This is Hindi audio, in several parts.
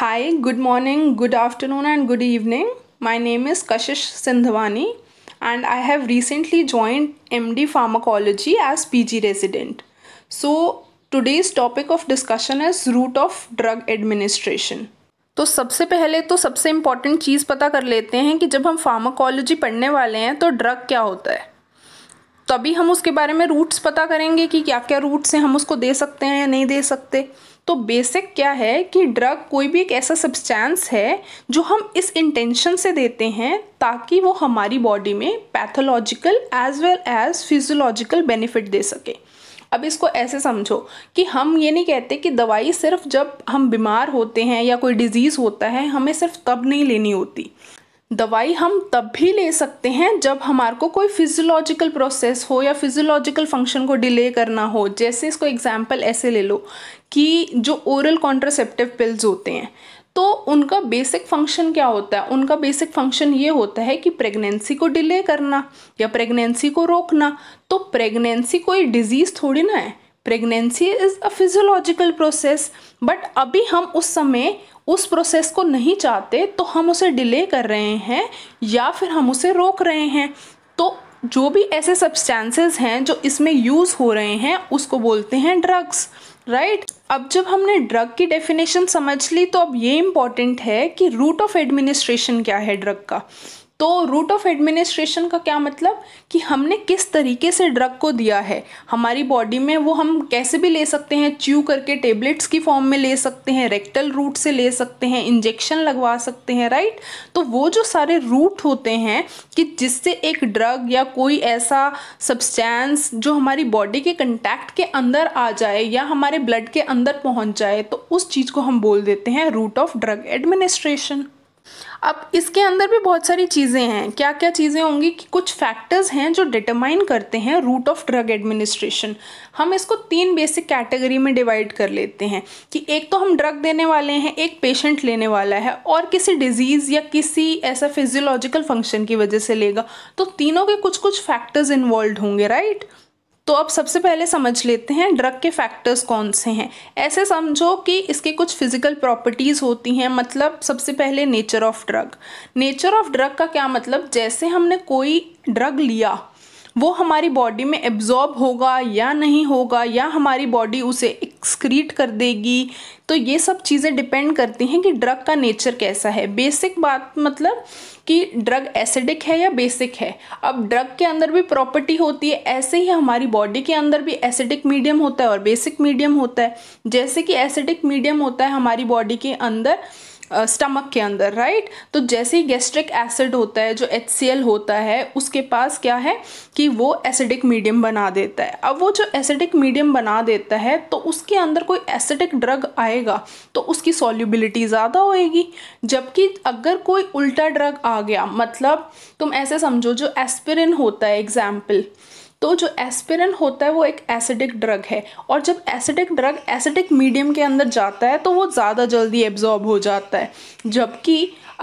Hi, good morning, good afternoon, and good evening. My name is Kashish Sindhwani, and I have recently joined MD Pharmacology as PG resident. So, today's topic of discussion is route of drug administration. तो सबसे पहले तो सबसे इम्पॉर्टेंट चीज़ पता कर लेते हैं कि जब हम फार्माकोलॉजी पढ़ने वाले हैं तो ड्रग क्या होता है तभी हम उसके बारे में रूट्स पता करेंगे कि क्या क्या रूट्स हैं हम उसको दे सकते हैं या नहीं दे सकते तो बेसिक क्या है कि ड्रग कोई भी एक ऐसा सब्सटेंस है जो हम इस इंटेंशन से देते हैं ताकि वो हमारी बॉडी में pathological as well as physiological benefit दे सके अब इसको ऐसे समझो कि हम ये नहीं कहते कि दवाई सिर्फ जब हम बीमार होते हैं या कोई डिज़ीज़ होता है हमें सिर्फ तब नहीं लेनी होती दवाई हम तब भी ले सकते हैं जब हमार को कोई फिजियोलॉजिकल प्रोसेस हो या फिजियोलॉजिकल फंक्शन को डिले करना हो जैसे इसको एग्जाम्पल ऐसे ले लो कि जो ओरल कॉन्ट्रासेप्टिव पिल्स होते हैं तो उनका बेसिक फंक्शन क्या होता है उनका बेसिक फंक्शन ये होता है कि प्रेगनेंसी को डिले करना या प्रेगनेंसी को रोकना तो प्रेगनेंसी कोई डिजीज़ थोड़ी ना है pregnancy is a physiological process but अभी हम उस समय उस प्रोसेस को नहीं चाहते तो हम उसे डिले कर रहे हैं या फिर हम उसे रोक रहे हैं तो जो भी ऐसे सब्सटेंसेस हैं जो इसमें यूज़ हो रहे हैं उसको बोलते हैं ड्रग्स राइट right? अब जब हमने ड्रग की डेफिनेशन समझ ली तो अब ये इम्पॉर्टेंट है कि रूट ऑफ एडमिनिस्ट्रेशन क्या है ड्रग का तो रूट ऑफ एडमिनिस्ट्रेशन का क्या मतलब कि हमने किस तरीके से ड्रग को दिया है हमारी बॉडी में वो हम कैसे भी ले सकते हैं च्यू करके टेबलेट्स की फॉर्म में ले सकते हैं रेक्टल रूट से ले सकते हैं इंजेक्शन लगवा सकते हैं राइट तो वो जो सारे रूट होते हैं कि जिससे एक ड्रग या कोई ऐसा सब्सटेंस जो हमारी बॉडी के कंटैक्ट के अंदर आ जाए या हमारे ब्लड के अंदर पहुंच जाए तो उस चीज़ को हम बोल देते हैं रूट ऑफ ड्रग एडमिनिस्ट्रेशन अब इसके अंदर भी बहुत सारी चीज़ें हैं क्या क्या चीज़ें होंगी कि कुछ फैक्टर्स हैं जो डिटरमाइन करते हैं रूट ऑफ ड्रग एडमिनिस्ट्रेशन हम इसको तीन बेसिक कैटेगरी में डिवाइड कर लेते हैं कि एक तो हम ड्रग देने वाले हैं एक पेशेंट लेने वाला है और किसी डिजीज़ या किसी ऐसा फिजियोलॉजिकल फंक्शन की वजह से लेगा तो तीनों के कुछ कुछ फैक्टर्स इन्वॉल्व होंगे राइट right? तो अब सबसे पहले समझ लेते हैं ड्रग के फैक्टर्स कौन से हैं ऐसे समझो कि इसके कुछ फिजिकल प्रॉपर्टीज़ होती हैं मतलब सबसे पहले nature of drug nature of drug का क्या मतलब जैसे हमने कोई ड्रग लिया वो हमारी बॉडी में एब्जॉर्ब होगा या नहीं होगा या हमारी बॉडी उसे एक्सक्रीट कर देगी तो ये सब चीज़ें डिपेंड करती हैं कि ड्रग का नेचर कैसा है बेसिक बात मतलब कि ड्रग एसिडिक है या बेसिक है अब ड्रग के अंदर भी प्रॉपर्टी होती है ऐसे ही हमारी बॉडी के अंदर भी एसिडिक मीडियम होता है और बेसिक मीडियम होता है जैसे कि एसिडिक मीडियम होता है हमारी बॉडी के अंदर स्टमक के अंदर राइट तो जैसे ही गैस्ट्रिक एसिड होता है जो एच होता है उसके पास क्या है कि वो एसिडिक मीडियम बना देता है अब वो जो एसिडिक मीडियम बना देता है तो उसके अंदर कोई एसिडिक ड्रग आएगा तो उसकी सॉल्यूबिलिटी ज़्यादा होएगी जबकि अगर कोई उल्टा ड्रग आ गया मतलब तुम ऐसे समझो जो एस्पिरिन होता है एग्जाम्पल तो जो एस्पिरिन होता है वो एक एसिडिक ड्रग है और जब एसिडिक ड्रग एसिडिक मीडियम के अंदर जाता है तो वो ज़्यादा जल्दी एब्जॉर्ब हो जाता है जबकि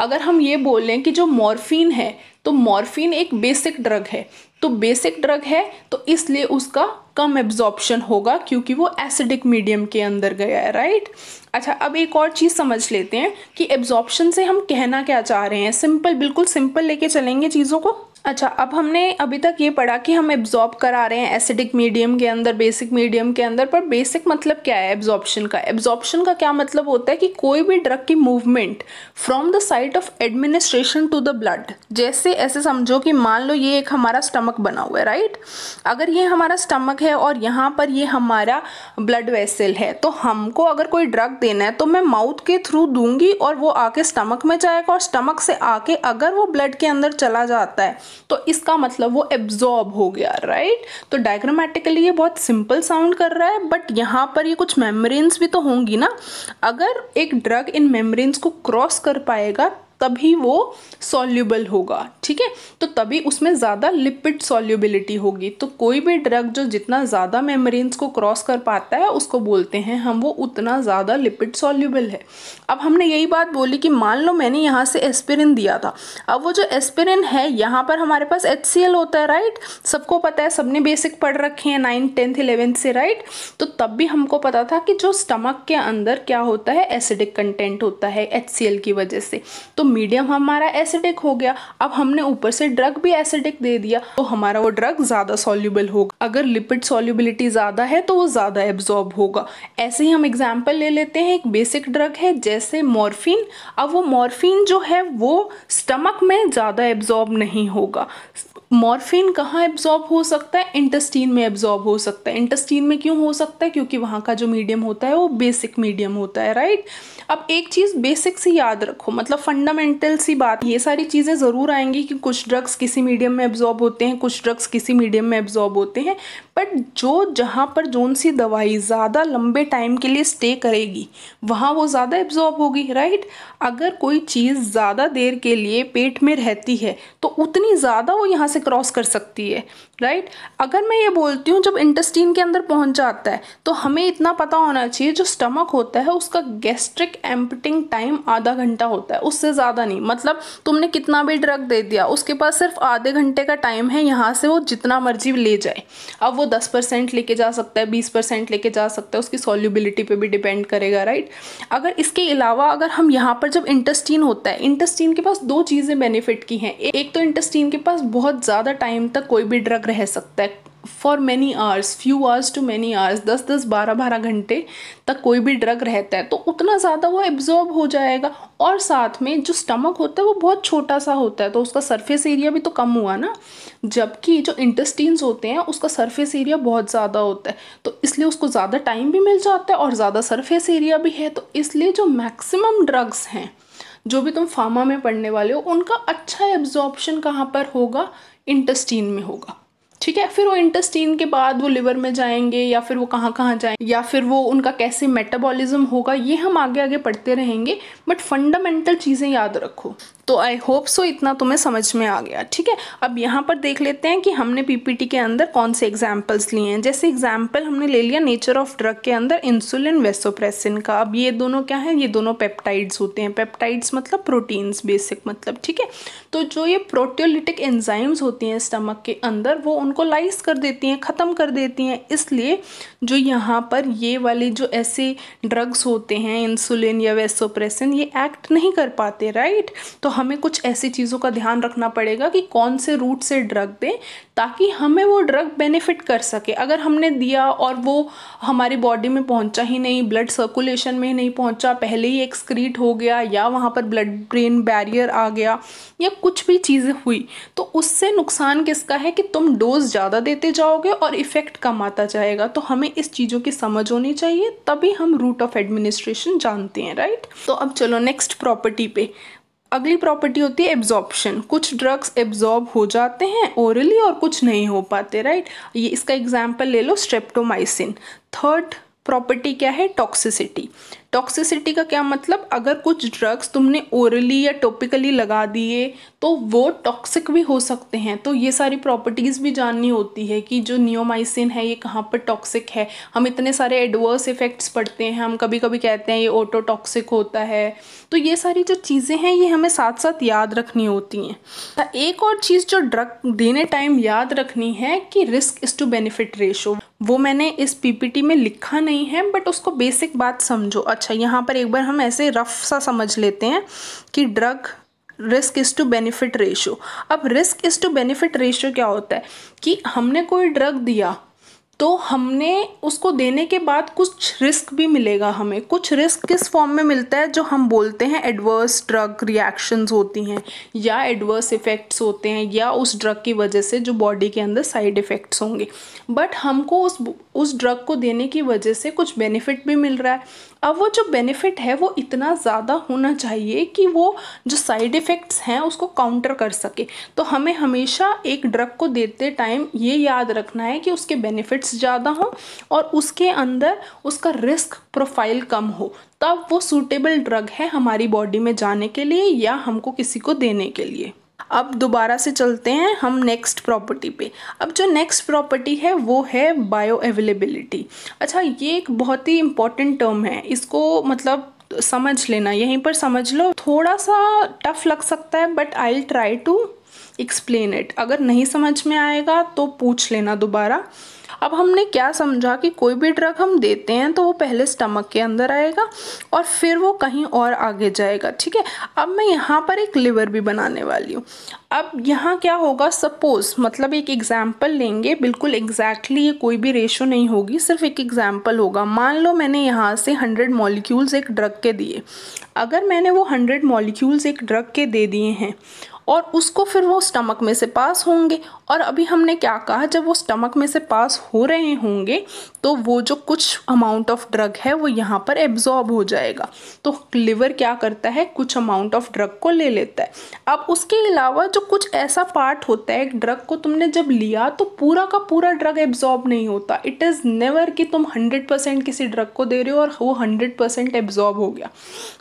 अगर हम ये बोलें कि जो मॉर्फिन है तो मॉर्फिन एक बेसिक ड्रग है तो बेसिक ड्रग है तो इसलिए उसका कम एब्जॉर्प्शन होगा क्योंकि वो एसिडिक मीडियम के अंदर गया है राइट अच्छा अब एक और चीज़ समझ लेते हैं कि एब्जॉर्प्शन से हम कहना क्या चाह रहे हैं सिंपल बिल्कुल सिंपल लेके चलेंगे चीज़ों को अच्छा अब हमने अभी तक ये पढ़ा कि हम एब्जॉर्ब करा रहे हैं एसिडिक मीडियम के अंदर बेसिक मीडियम के अंदर पर बेसिक मतलब क्या है एब्जॉर्प्शन का एब्जॉर्प्शन का क्या मतलब होता है कि कोई भी ड्रग की movement from the site of administration to the blood जैसे ऐसे समझो कि मान लो ये एक हमारा स्टमक बना हुआ है राइट अगर ये हमारा स्टमक है और यहाँ पर ये हमारा ब्लड वेसल है तो हमको अगर कोई ड्रग देना है तो मैं माउथ के थ्रू दूंगी और वो आके स्टमक में जाएगा और स्टमक से आके अगर वो ब्लड के अंदर चला जाता है तो इसका मतलब वो एब्जॉर्ब हो गया राइट तो डायग्रामेटिकली ये बहुत सिंपल साउंड कर रहा है बट यहाँ पर ये कुछ मेम्ब्रेन्स भी तो होंगी ना अगर एक ड्रग इन मेम्ब्रेन्स को क्रॉस कर पाएगा तभी वो सॉल्यूबल होगा ठीक है तो तभी उसमें ज़्यादा लिपिड सॉल्यूबिलिटी होगी तो कोई भी ड्रग जो जितना ज़्यादा मेमरीन्स को क्रॉस कर पाता है उसको बोलते हैं हम वो उतना ज़्यादा लिपिड सॉल्यूबल है अब हमने यही बात बोली कि मान लो मैंने यहाँ से एस्पिरिन दिया था अब वो जो एस्पिरिन है यहाँ पर हमारे पास एच होता है राइट सबको पता है सबने बेसिक पढ़ रखे हैं नाइन्थ टेंथ इलेवेंथ से राइट तो तब भी हमको पता था कि जो स्टमक के अंदर क्या होता है एसिडिक कंटेंट होता है एच की वजह से तो मीडियम हमारा एसिडिक हो गया अब हमने ऊपर से ड्रग भी एसिडिक दे दिया तो हमारा वो ड्रग ज़्यादा सॉल्यूबल होगा अगर लिपिड सॉल्यूबिलिटी ज़्यादा है तो वो ज़्यादा एब्जॉर्ब होगा ऐसे ही हम एग्जाम्पल ले लेते हैं एक बेसिक ड्रग है जैसे मॉर्फिन अब वो मॉर्फिन जो है वो स्टमक में ज़्यादा एब्जॉर्ब नहीं होगा मॉर्फिन कहाँ एब्जॉर्ब हो सकता है इंटस्टीन में एब्जॉर्ब हो सकता है इंटस्टीन में क्यों हो सकता है क्योंकि वहाँ का जो मीडियम होता है वो बेसिक मीडियम होता है राइट अब एक चीज़ बेसिक से याद रखो मतलब फंडा फंडामेंटल सी बात ये सारी चीज़ें ज़रूर आएंगी कि कुछ ड्रग्स किसी मीडियम में एब्जॉर्ब होते हैं कुछ ड्रग्स किसी मीडियम में एब्जॉर्ब होते हैं बट जो जहाँ पर जोन सी दवाई ज़्यादा लंबे टाइम के लिए स्टे करेगी वहाँ वो ज़्यादा एब्जॉर्ब होगी राइट अगर कोई चीज़ ज़्यादा देर के लिए पेट में रहती है तो उतनी ज़्यादा वो यहाँ से क्रॉस कर सकती है राइट अगर मैं ये बोलती हूँ जब इंटस्टीन के अंदर पहुँच जाता है तो हमें इतना पता होना चाहिए जो स्टमक होता है उसका गैस्ट्रिक एम्पटिंग टाइम आधा घंटा होता है उससे ज़्यादा ज़्यादा नहीं मतलब तुमने कितना भी ड्रग दे दिया उसके पास सिर्फ आधे घंटे का टाइम है यहाँ से वो जितना मर्जी ले जाए अब वो दस परसेंट लेके जा सकता है बीस परसेंट लेके जा सकता है उसकी सॉल्यूबिलिटी पे भी डिपेंड करेगा राइट अगर इसके अलावा अगर हम यहाँ पर जब इंटस्टीन होता है इंटस्टीन के पास दो चीज़ें बेनिफिट की हैं एक तो इंटस्टीन के पास बहुत ज़्यादा टाइम तक कोई भी ड्रग रह सकता है for many hours few hours to many hours दस दस बारह बारह घंटे तक कोई भी ड्रग रहता है तो उतना ज़्यादा वो एब्जॉर्ब हो जाएगा और साथ में जो स्टमक होता है वो बहुत छोटा सा होता है तो उसका सरफेस एरिया भी तो कम हुआ ना जबकि जो इंटस्टीन्स होते हैं उसका सरफेस एरिया बहुत ज़्यादा होता है तो इसलिए उसको ज़्यादा टाइम भी मिल जाता है और ज़्यादा सरफेस एरिया भी है तो इसलिए जो मैक्सिमम ड्रग्स हैं जो भी तुम फार्मा में पढ़ने वाले हो उनका अच्छा एब्जॉर्बशन कहाँ पर होगा इंटस्टीन में होगा ठीक है फिर वो इंटेस्टीन के बाद वो लिवर में जाएंगे या फिर वो कहाँ कहाँ जाएंगे या फिर वो उनका कैसे मेटाबॉलिज्म होगा ये हम आगे आगे पढ़ते रहेंगे बट फंडामेंटल चीज़ें याद रखो तो आई होप सो इतना तुम्हें समझ में आ गया ठीक है अब यहाँ पर देख लेते हैं कि हमने पीपीटी के अंदर कौन से एग्जाम्पल्स लिए हैं जैसे एग्जाम्पल हमने ले लिया नेचर ऑफ ड्रग के अंदर इंसुलिन वेसोप्रेसिन का अब ये दोनों क्या है ये दोनों पेप्टाइड्स होते हैं पेप्टाइड्स मतलब प्रोटीन्स बेसिक मतलब ठीक है तो जो ये प्रोटियोलिटिक एंजाइम्स होती हैं स्टमक के अंदर वो उनको लाइस कर देती हैं ख़त्म कर देती हैं इसलिए जो यहाँ पर ये वाले जो ऐसे ड्रग्स होते हैं इंसुलिन या वेसोप्रेसिन ये एक्ट नहीं कर पाते राइट तो हमें कुछ ऐसी चीज़ों का ध्यान रखना पड़ेगा कि कौन से रूट से ड्रग दें ताकि हमें वो ड्रग बेनिफिट कर सके अगर हमने दिया और वो हमारी बॉडी में पहुंचा ही नहीं ब्लड सर्कुलेशन में नहीं पहुंचा पहले ही एक्सक्रीट हो गया या वहाँ पर ब्लड ब्रेन बैरियर आ गया या कुछ भी चीज़ें हुई तो उससे नुकसान किसका है कि तुम डोज ज़्यादा देते जाओगे और इफ़ेक्ट कम आता जाएगा तो हमें इस चीज़ों की समझ होनी चाहिए तभी हम रूट ऑफ एडमिनिस्ट्रेशन जानते हैं राइट तो अब चलो नेक्स्ट प्रॉपर्टी पे अगली प्रॉपर्टी होती है एब्जॉर्बशन कुछ ड्रग्स एब्जॉर्ब हो जाते हैं ओरली और कुछ नहीं हो पाते राइट ये इसका एग्जाम्पल ले लो स्ट्रेप्टोमाइसिन थर्ड प्रॉपर्टी क्या है टॉक्सिसिटी टॉक्सिसिटी का क्या मतलब अगर कुछ ड्रग्स तुमने ओरली या टॉपिकली लगा दिए तो वो टॉक्सिक भी हो सकते हैं तो ये सारी प्रॉपर्टीज़ भी जाननी होती है कि जो नियोमाइसिन है ये कहाँ पर टॉक्सिक है हम इतने सारे एडवर्स इफ़ेक्ट्स पढ़ते हैं हम कभी कभी कहते हैं ये ऑटो टॉक्सिक होता है तो ये सारी जो चीज़ें हैं ये हमें साथ साथ याद रखनी होती हैं तो एक और चीज़ जो ड्रग देने टाइम याद रखनी है कि risk is to benefit ratio वो मैंने इस पीपीटी में लिखा नहीं है बट उसको बेसिक बात समझो अच्छा अच्छा यहाँ पर एक बार हम ऐसे रफ सा समझ लेते हैं कि drug risk is to benefit ratio अब risk is to benefit ratio क्या होता है कि हमने कोई ड्रग दिया तो हमने उसको देने के बाद कुछ रिस्क भी मिलेगा हमें कुछ रिस्क किस फॉर्म में मिलता है जो हम बोलते हैं एडवर्स ड्रग रिएक्शंस होती हैं या एडवर्स इफ़ेक्ट्स होते हैं या उस ड्रग की वजह से जो बॉडी के अंदर साइड इफ़ेक्ट्स होंगे बट हमको उस उस ड्रग को देने की वजह से कुछ बेनिफिट भी मिल रहा है अब वो जो बेनिफिट है वो इतना ज़्यादा होना चाहिए कि वो जो साइड इफ़ेक्ट्स हैं उसको काउंटर कर सके तो हमें हमेशा एक ड्रग को देते टाइम ये याद रखना है कि उसके बेनिफिट्स ज़्यादा हों और उसके अंदर उसका रिस्क प्रोफाइल कम हो तब वो सूटेबल ड्रग है हमारी बॉडी में जाने के लिए या हमको किसी को देने के लिए अब दोबारा से चलते हैं हम नेक्स्ट प्रॉपर्टी पे अब जो नेक्स्ट प्रॉपर्टी है वो है बायो अवेलेबिलिटी अच्छा ये एक बहुत ही इंपॉर्टेंट टर्म है इसको मतलब समझ लेना यहीं पर समझ लो थोड़ा सा टफ लग सकता है but I try to explain it अगर नहीं समझ में आएगा तो पूछ लेना दोबारा अब हमने क्या समझा कि कोई भी ड्रग हम देते हैं तो वो पहले स्टमक के अंदर आएगा और फिर वो कहीं और आगे जाएगा ठीक है अब मैं यहाँ पर एक लिवर भी बनाने वाली हूँ अब यहाँ क्या होगा सपोज़ मतलब एक एग्ज़ाम्पल लेंगे बिल्कुल एग्जैक्टली ये कोई भी रेशो नहीं होगी सिर्फ एक एग्ज़ाम्पल होगा मान लो मैंने यहाँ से हंड्रेड मॉलिक्यूल्स एक ड्रग के दिए अगर मैंने वो हंड्रेड मॉलिक्यूल्स एक ड्रग के दे दिए हैं और उसको फिर वो स्टमक में से पास होंगे और अभी हमने क्या कहा जब वो स्टमक में से पास हो रहे होंगे तो वो जो कुछ अमाउंट ऑफ ड्रग है वो यहाँ पर एब्जॉर्ब हो जाएगा तो लिवर क्या करता है कुछ अमाउंट ऑफ ड्रग को ले लेता है अब उसके अलावा जो कुछ ऐसा पार्ट होता है एक ड्रग को तुमने जब लिया तो पूरा का पूरा ड्रग एब्जॉर्ब नहीं होता इट इज़ नेवर कि तुम हंड्रेड परसेंट किसी ड्रग को दे रहे हो और वो हंड्रेड परसेंट एब्जॉर्ब हो गया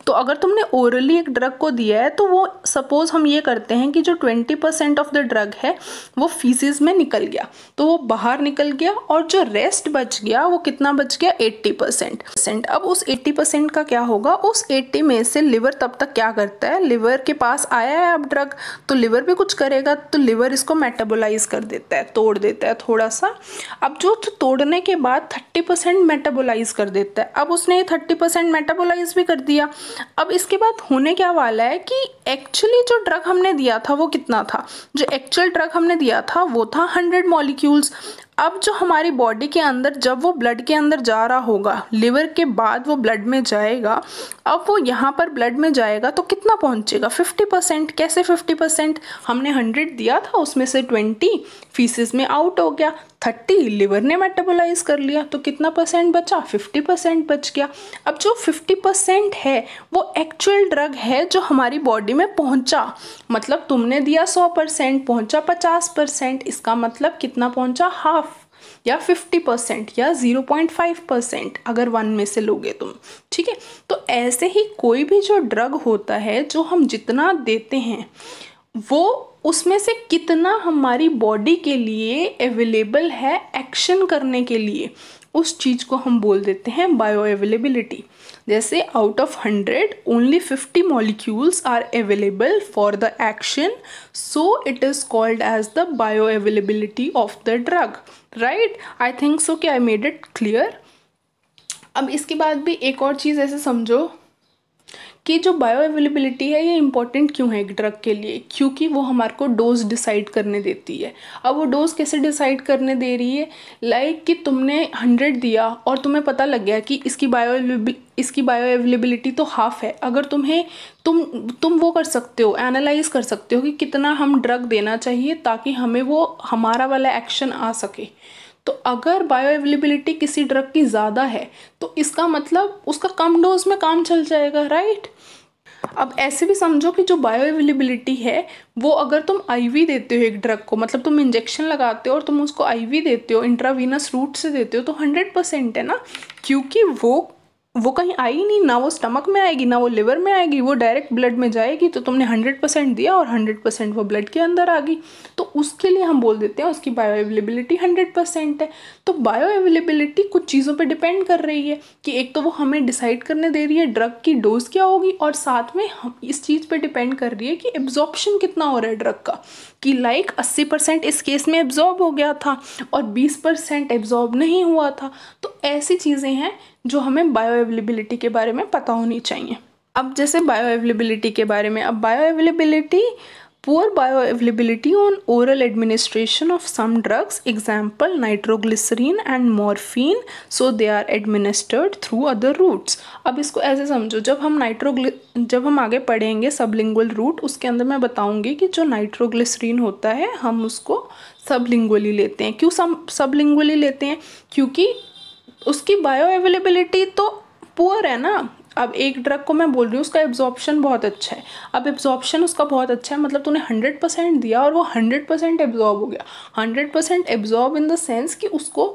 तो अगर तुमने ओरली एक ड्रग को दिया है तो वो सपोज़ हम ये करते हैं हैं कि जो 20% परसेंट ऑफ द ड्रग है वो फीसिस में निकल गया तो वो बाहर निकल गया और जो रेस्ट बच गया वो कितना बच गया एट्टी परसेंट अब उस एट्टी परसेंट का क्या होगा उस एट्टी में से लिवर तब तक क्या करता है लिवर के पास आया है अब ड्रग तो लिवर भी कुछ करेगा तो लिवर इसको मेटाबोलाइज कर देता है तोड़ देता है थोड़ा सा अब जो तो तोड़ने के बाद थर्टी परसेंट मेटाबोलाइज कर देता है अब उसने थर्टी परसेंट मेटाबोलाइज भी कर दिया अब इसके बाद होने क्या वाला है कि एक्चुअली जो ड्रग हमने दिया दिया था वो कितना था जो एक्चुअल ड्रग हमने दिया था वो था हंड्रेड मॉलिक्यूल्स अब जो हमारी बॉडी के अंदर जब वो ब्लड के अंदर जा रहा होगा लिवर के बाद वो ब्लड में जाएगा अब वो यहाँ पर ब्लड में जाएगा तो कितना पहुँचेगा 50 परसेंट कैसे 50 परसेंट हमने 100 दिया था उसमें से 20 फीसिस में आउट हो गया 30 लिवर ने मेटाबोलाइज कर लिया तो कितना परसेंट बचा 50 परसेंट बच गया अब जो 50 परसेंट है वो एक्चुअल ड्रग है जो हमारी बॉडी में पहुंचा मतलब तुमने दिया 100 परसेंट पहुँचा पचास परसेंट इसका मतलब कितना पहुंचा हाफ या 50 परसेंट या 0.5 परसेंट अगर वन में से लोगे तुम ठीक है तो ऐसे ही कोई भी जो ड्रग होता है जो हम जितना देते हैं वो उसमें से कितना हमारी बॉडी के लिए अवेलेबल है एक्शन करने के लिए उस चीज़ को हम बोल देते हैं बायो अवेलेबिलिटी जैसे out of hundred only fifty molecules are available for the action so it is called as the bioavailability of the drug right I think so कि आई मेड इट क्लियर अब इसके बाद भी एक और चीज़ ऐसे समझो कि जो बायो अवेलेबिलिटी है ये इंपॉर्टेंट क्यों है एक ड्रग के लिए क्योंकि वो हमारे को डोज डिसाइड करने देती है अब वो डोज कैसे डिसाइड करने दे रही है लाइक like कि तुमने हंड्रेड दिया और तुम्हें पता लग गया कि इसकी बायो इसकी बायो अवेलेबिलिटी तो हाफ़ है अगर तुम्हें तुम तुम वो कर सकते हो एनालाइज कर सकते हो कि कितना हम ड्रग देना चाहिए ताकि हमें वो हमारा वाला एक्शन आ सके तो अगर बायो अवेलेबिलिटी किसी ड्रग की ज़्यादा है तो इसका मतलब उसका कम डोज में काम चल जाएगा राइट अब ऐसे भी समझो कि जो बायो अवेलेबिलिटी है वो अगर तुम आईवी देते हो एक ड्रग को मतलब तुम इंजेक्शन लगाते हो और तुम उसको आईवी देते हो इंट्रावीनस रूट से देते हो तो हंड्रेड परसेंट है ना क्योंकि वो वो कहीं आई नहीं ना वो स्टमक में आएगी ना वो लिवर में आएगी वो डायरेक्ट ब्लड में जाएगी तो तुमने हंड्रेड परसेंट दिया और हंड्रेड परसेंट वो ब्लड के अंदर आ गई तो उसके लिए हम बोल देते हैं उसकी बायो अवेलेबिलिटी हंड्रेड परसेंट है तो बायो अवेलेबिलिटी कुछ चीज़ों पे डिपेंड कर रही है कि एक तो वो हमें डिसाइड करने दे रही है ड्रग की डोज क्या होगी और साथ में हम इस चीज़ पर डिपेंड कर रही है कि एब्जॉर्प्शन कितना हो रहा है ड्रग का कि लाइक अस्सी परसेंट इस केस में एब्जॉर्ब हो गया था और बीस परसेंट एब्जॉर्ब नहीं हुआ था तो ऐसी चीज़ें हैं जो हमें बायो अवेलेबिलिटी के बारे में पता होनी चाहिए अब जैसे बायो अवेलेबिलिटी के बारे में अब bioavailability bioavailability on oral administration of some drugs example nitroglycerin and morphine so they are administered through other routes अब इसको ऐसे समझो जब हम नाइट्रोग्लि जब हम आगे पढ़ेंगे सबलिंगुअल रूट उसके अंदर मैं बताऊंगी कि जो नाइट्रोग्लिसरीन होता है हम उसको सबलिंगुअली लेते हैं क्यों सब सबलिंगुअली लेते हैं क्योंकि उसकी बायो अवेलेबिलिटी तो पुअर है ना अब एक ड्रग को मैं बोल रही हूँ उसका एब्जॉर्प्शन बहुत अच्छा है अब एब्जॉर्प्शन उसका बहुत अच्छा है मतलब तूने हंड्रेड परसेंट दिया और वो हंड्रेड परसेंट एब्जॉर्ब हो गया hundred percent absorb in the sense कि उसको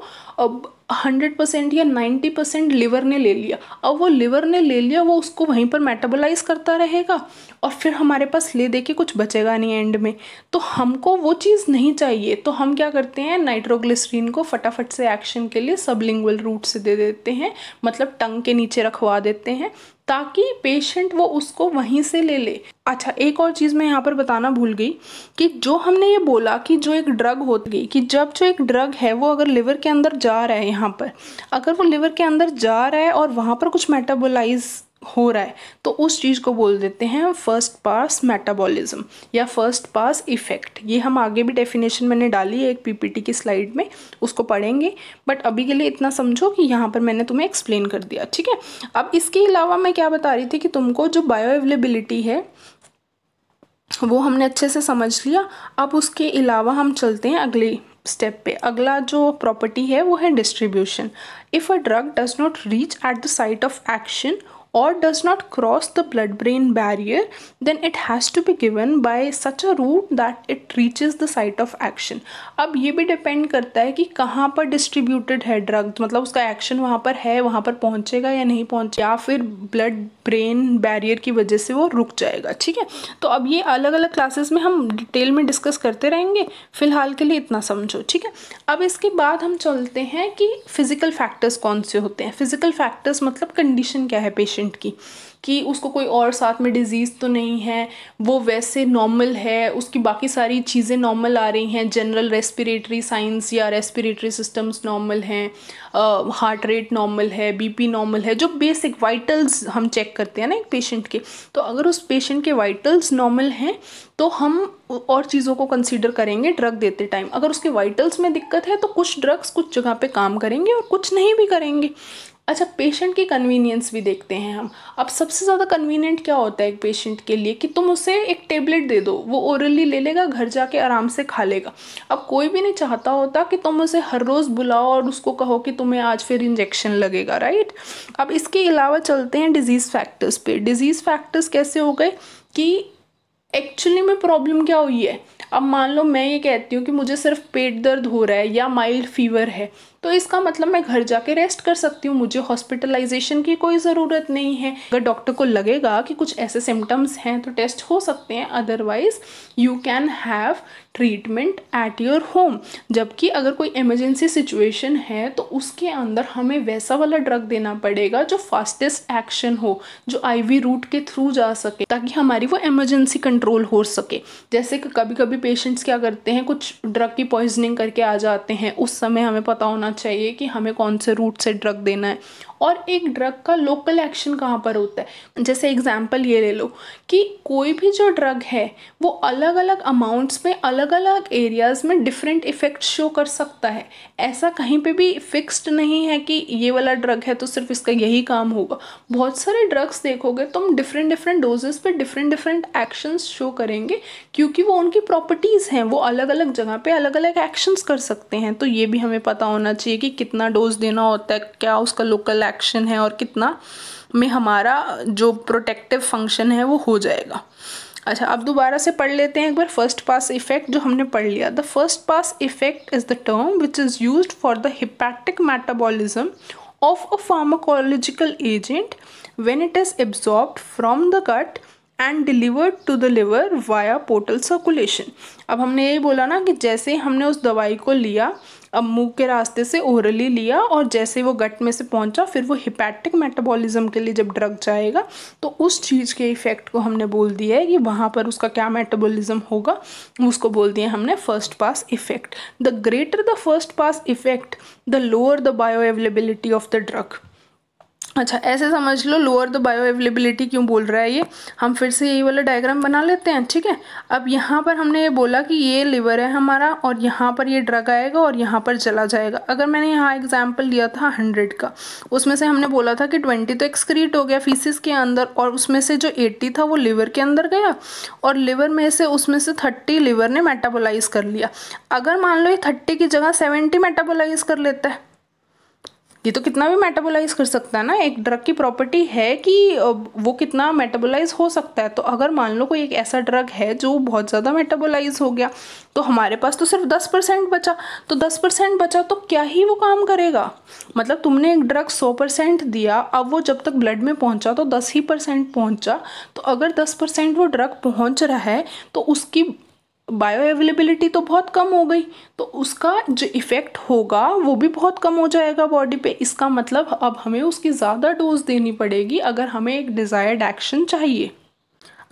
अब हंड्रेड परसेंट या नाइन्टी परसेंट लिवर ने ले लिया अब वो लीवर ने ले लिया वो उसको वहीं पर मेटाबोलाइज करता रहेगा और फिर हमारे पास ले दे के कुछ बचेगा नहीं एंड में तो हमको वो चीज़ नहीं चाहिए तो हम क्या करते हैं नाइट्रोग्लिसरीन को फटाफट से एक्शन के लिए सबलिंगुअल रूट से दे देते हैं मतलब टंग के नीचे रखवा देते हैं ताकि पेशेंट वो उसको वहीं से ले ले अच्छा एक और चीज़ मैं यहाँ पर बताना भूल गई कि जो हमने ये बोला कि जो एक ड्रग हो गई कि जब जो एक ड्रग है वो अगर लिवर के अंदर जा रहा है यहाँ पर अगर वो लिवर के अंदर जा रहा है और वहाँ पर कुछ मेटाबोलाइज हो रहा है तो उस चीज़ को बोल देते हैं फर्स्ट पास मेटाबॉलिज्म या फर्स्ट पास इफेक्ट ये हम आगे भी डेफिनेशन मैंने डाली है एक पीपीटी की स्लाइड में उसको पढ़ेंगे बट अभी के लिए इतना समझो कि यहाँ पर मैंने तुम्हें एक्सप्लेन कर दिया ठीक है अब इसके अलावा मैं क्या बता रही थी कि तुमको जो बायो एवेलेबिलिटी है वो हमने अच्छे से समझ लिया अब उसके अलावा हम चलते हैं अगले स्टेप पे अगला जो प्रॉपर्टी है वो है distribution if a drug does not reach at the site of action or does not cross the blood brain barrier, then it has to be given by such a route that it reaches the site of action. अब ये भी डिपेंड करता है कि कहाँ पर डिस्ट्रीब्यूटेड है ड्रग्स मतलब उसका एक्शन वहाँ पर है वहाँ पर पहुँचेगा या नहीं पहुँचे या फिर ब्लड ब्रेन बैरियर की वजह से वो रुक जाएगा ठीक है तो अब ये अलग अलग क्लासेस में हम डिटेल में डिस्कस करते रहेंगे फिलहाल के लिए इतना समझो ठीक है अब इसके बाद हम चलते हैं कि फिज़िकल फैक्टर्स कौन से होते हैं फिज़िकल फैक्टर्स मतलब कंडीशन क्या है पेशेंट पेशेंट की कि उसको कोई और साथ में डिज़ीज़ तो नहीं है वो वैसे नॉर्मल है उसकी बाकी सारी चीज़ें नॉर्मल आ रही हैं जनरल रेस्पिरेटरी साइंस या रेस्पिरेटरी सिस्टम्स नॉर्मल हैं हार्ट रेट नॉर्मल है बीपी नॉर्मल है जो बेसिक वाइटल्स हम चेक करते हैं ना एक पेशेंट के तो अगर उस पेशेंट के वाइटल्स नॉर्मल हैं तो हम और चीज़ों को कंसिडर करेंगे ड्रग देते टाइम अगर उसके वाइटल्स में दिक्कत है तो कुछ ड्रग्स कुछ जगह पर काम करेंगे और कुछ नहीं भी करेंगे अच्छा पेशेंट की कन्वीनियंस भी देखते हैं हम अब सबसे ज़्यादा कन्वीनियंट क्या होता है एक पेशेंट के लिए कि तुम उसे एक टेबलेट दे दो वो ओरली ले लेगा घर जाके आराम से खा लेगा अब कोई भी नहीं चाहता होता कि तुम उसे हर रोज़ बुलाओ और उसको कहो कि तुम्हें आज फिर इंजेक्शन लगेगा राइट अब इसके अलावा चलते हैं डिज़ीज़ फैक्टर्स पे डिज़ीज़ फैक्टर्स कैसे हो गए कि एक्चुअली में प्रॉब्लम क्या हुई है अब मान लो मैं ये कहती हूँ कि मुझे सिर्फ पेट दर्द हो रहा है या माइल्ड फीवर है तो इसका मतलब मैं घर जाके रेस्ट कर सकती हूँ मुझे हॉस्पिटलाइजेशन की कोई ज़रूरत नहीं है अगर डॉक्टर को लगेगा कि कुछ ऐसे सिम्टम्स हैं तो टेस्ट हो सकते हैं otherwise you can have treatment at your home जबकि अगर कोई इमरजेंसी सिचुएशन है तो उसके अंदर हमें वैसा वाला ड्रग देना पड़ेगा जो फास्टेस्ट एक्शन हो जो आईवी रूट के थ्रू जा सके ताकि हमारी वो इमरजेंसी कंट्रोल हो सके जैसे कि कभी कभी पेशेंट्स क्या करते हैं कुछ ड्रग की पॉइजनिंग करके आ जाते हैं उस समय हमें पता होना चाहिए कि हमें कौन से रूट से ड्रग देना है और एक ड्रग का लोकल एक्शन कहाँ पर होता है जैसे एग्जाम्पल ये ले लो कि कोई भी जो ड्रग है वो अलग अलग अमाउंट्स में अलग अलग एरियाज़ में डिफरेंट इफ़ेक्ट शो कर सकता है ऐसा कहीं पे भी फिक्स्ड नहीं है कि ये वाला ड्रग है तो सिर्फ इसका यही काम होगा बहुत सारे ड्रग्स देखोगे तो हम डिफरेंट डिफरेंट डोजेस पे डिफरेंट डिफरेंट एक्शंस शो करेंगे क्योंकि वो उनकी प्रॉपर्टीज़ हैं वो अलग अलग जगह पे अलग अलग एक्शंस कर सकते हैं तो ये भी हमें पता होना चाहिए कि कितना डोज देना होता है क्या उसका लोकल रिएक्शन है और कितना में हमारा जो प्रोटेक्टिव फंक्शन है वो हो जाएगा अच्छा अब दोबारा से पढ़ लेते हैं एक बार फर्स्ट पास इफेक्ट जो हमने पढ़ लिया the first pass effect is the term which is use for the hepatic metabolism of a pharmacological agent when it is absorb from the gut and delivered to the liver via portal circulation अब हमने यही बोला ना कि जैसे हमने उस दवाई को लिया अब मुंह के रास्ते से ओरली लिया और जैसे वो गट में से पहुंचा फिर वो हिपैटिक मेटाबॉलिज्म के लिए जब ड्रग जाएगा तो उस चीज़ के इफ़ेक्ट को हमने बोल दिया है कि वहाँ पर उसका क्या मेटाबॉलिज्म होगा उसको बोल दिया हमने first pass effect the greater the first pass effect the lower the bioavailability of the drug अच्छा ऐसे समझ लो लोअर द बायो अवेलेबिलिटी क्यों बोल रहा है ये हम फिर से यही वाला डायग्राम बना लेते हैं ठीक है अब यहाँ पर हमने ये बोला कि ये लिवर है हमारा और यहाँ पर ये ड्रग आएगा और यहाँ पर चला जाएगा अगर मैंने यहाँ एग्जाम्पल लिया था हंड्रेड का उसमें से हमने बोला था कि ट्वेंटी तो एक्सक्रीट हो गया फीसिस के अंदर और उसमें से जो एट्टी था वो लिवर के अंदर गया और लिवर में से उसमें से थर्टी लिवर ने मेटाबोलाइज कर लिया अगर मान लो ये थर्टी की जगह सेवेंटी मेटाबोलाइज कर लेता है ये तो कितना भी मेटाबोलाइज कर सकता है ना एक ड्रग की प्रॉपर्टी है कि वो कितना मेटाबोलाइज हो सकता है तो अगर मान लो कोई एक ऐसा ड्रग है जो बहुत ज़्यादा मेटाबोलाइज हो गया तो हमारे पास तो सिर्फ दस परसेंट बचा तो दस परसेंट बचा तो क्या ही वो काम करेगा मतलब तुमने एक ड्रग सौ परसेंट दिया अब वो जब तक ब्लड में पहुंचा तो दस ही परसेंट पहुंचा तो अगर दस परसेंट वो ड्रग पहुंच रहा है तो उसकी बायो अवेलेबिलिटी तो बहुत कम हो गई तो उसका जो इफ़ेक्ट होगा वो भी बहुत कम हो जाएगा बॉडी पे इसका मतलब अब हमें उसकी ज़्यादा डोज देनी पड़ेगी अगर हमें एक डिज़ायर्ड एक्शन चाहिए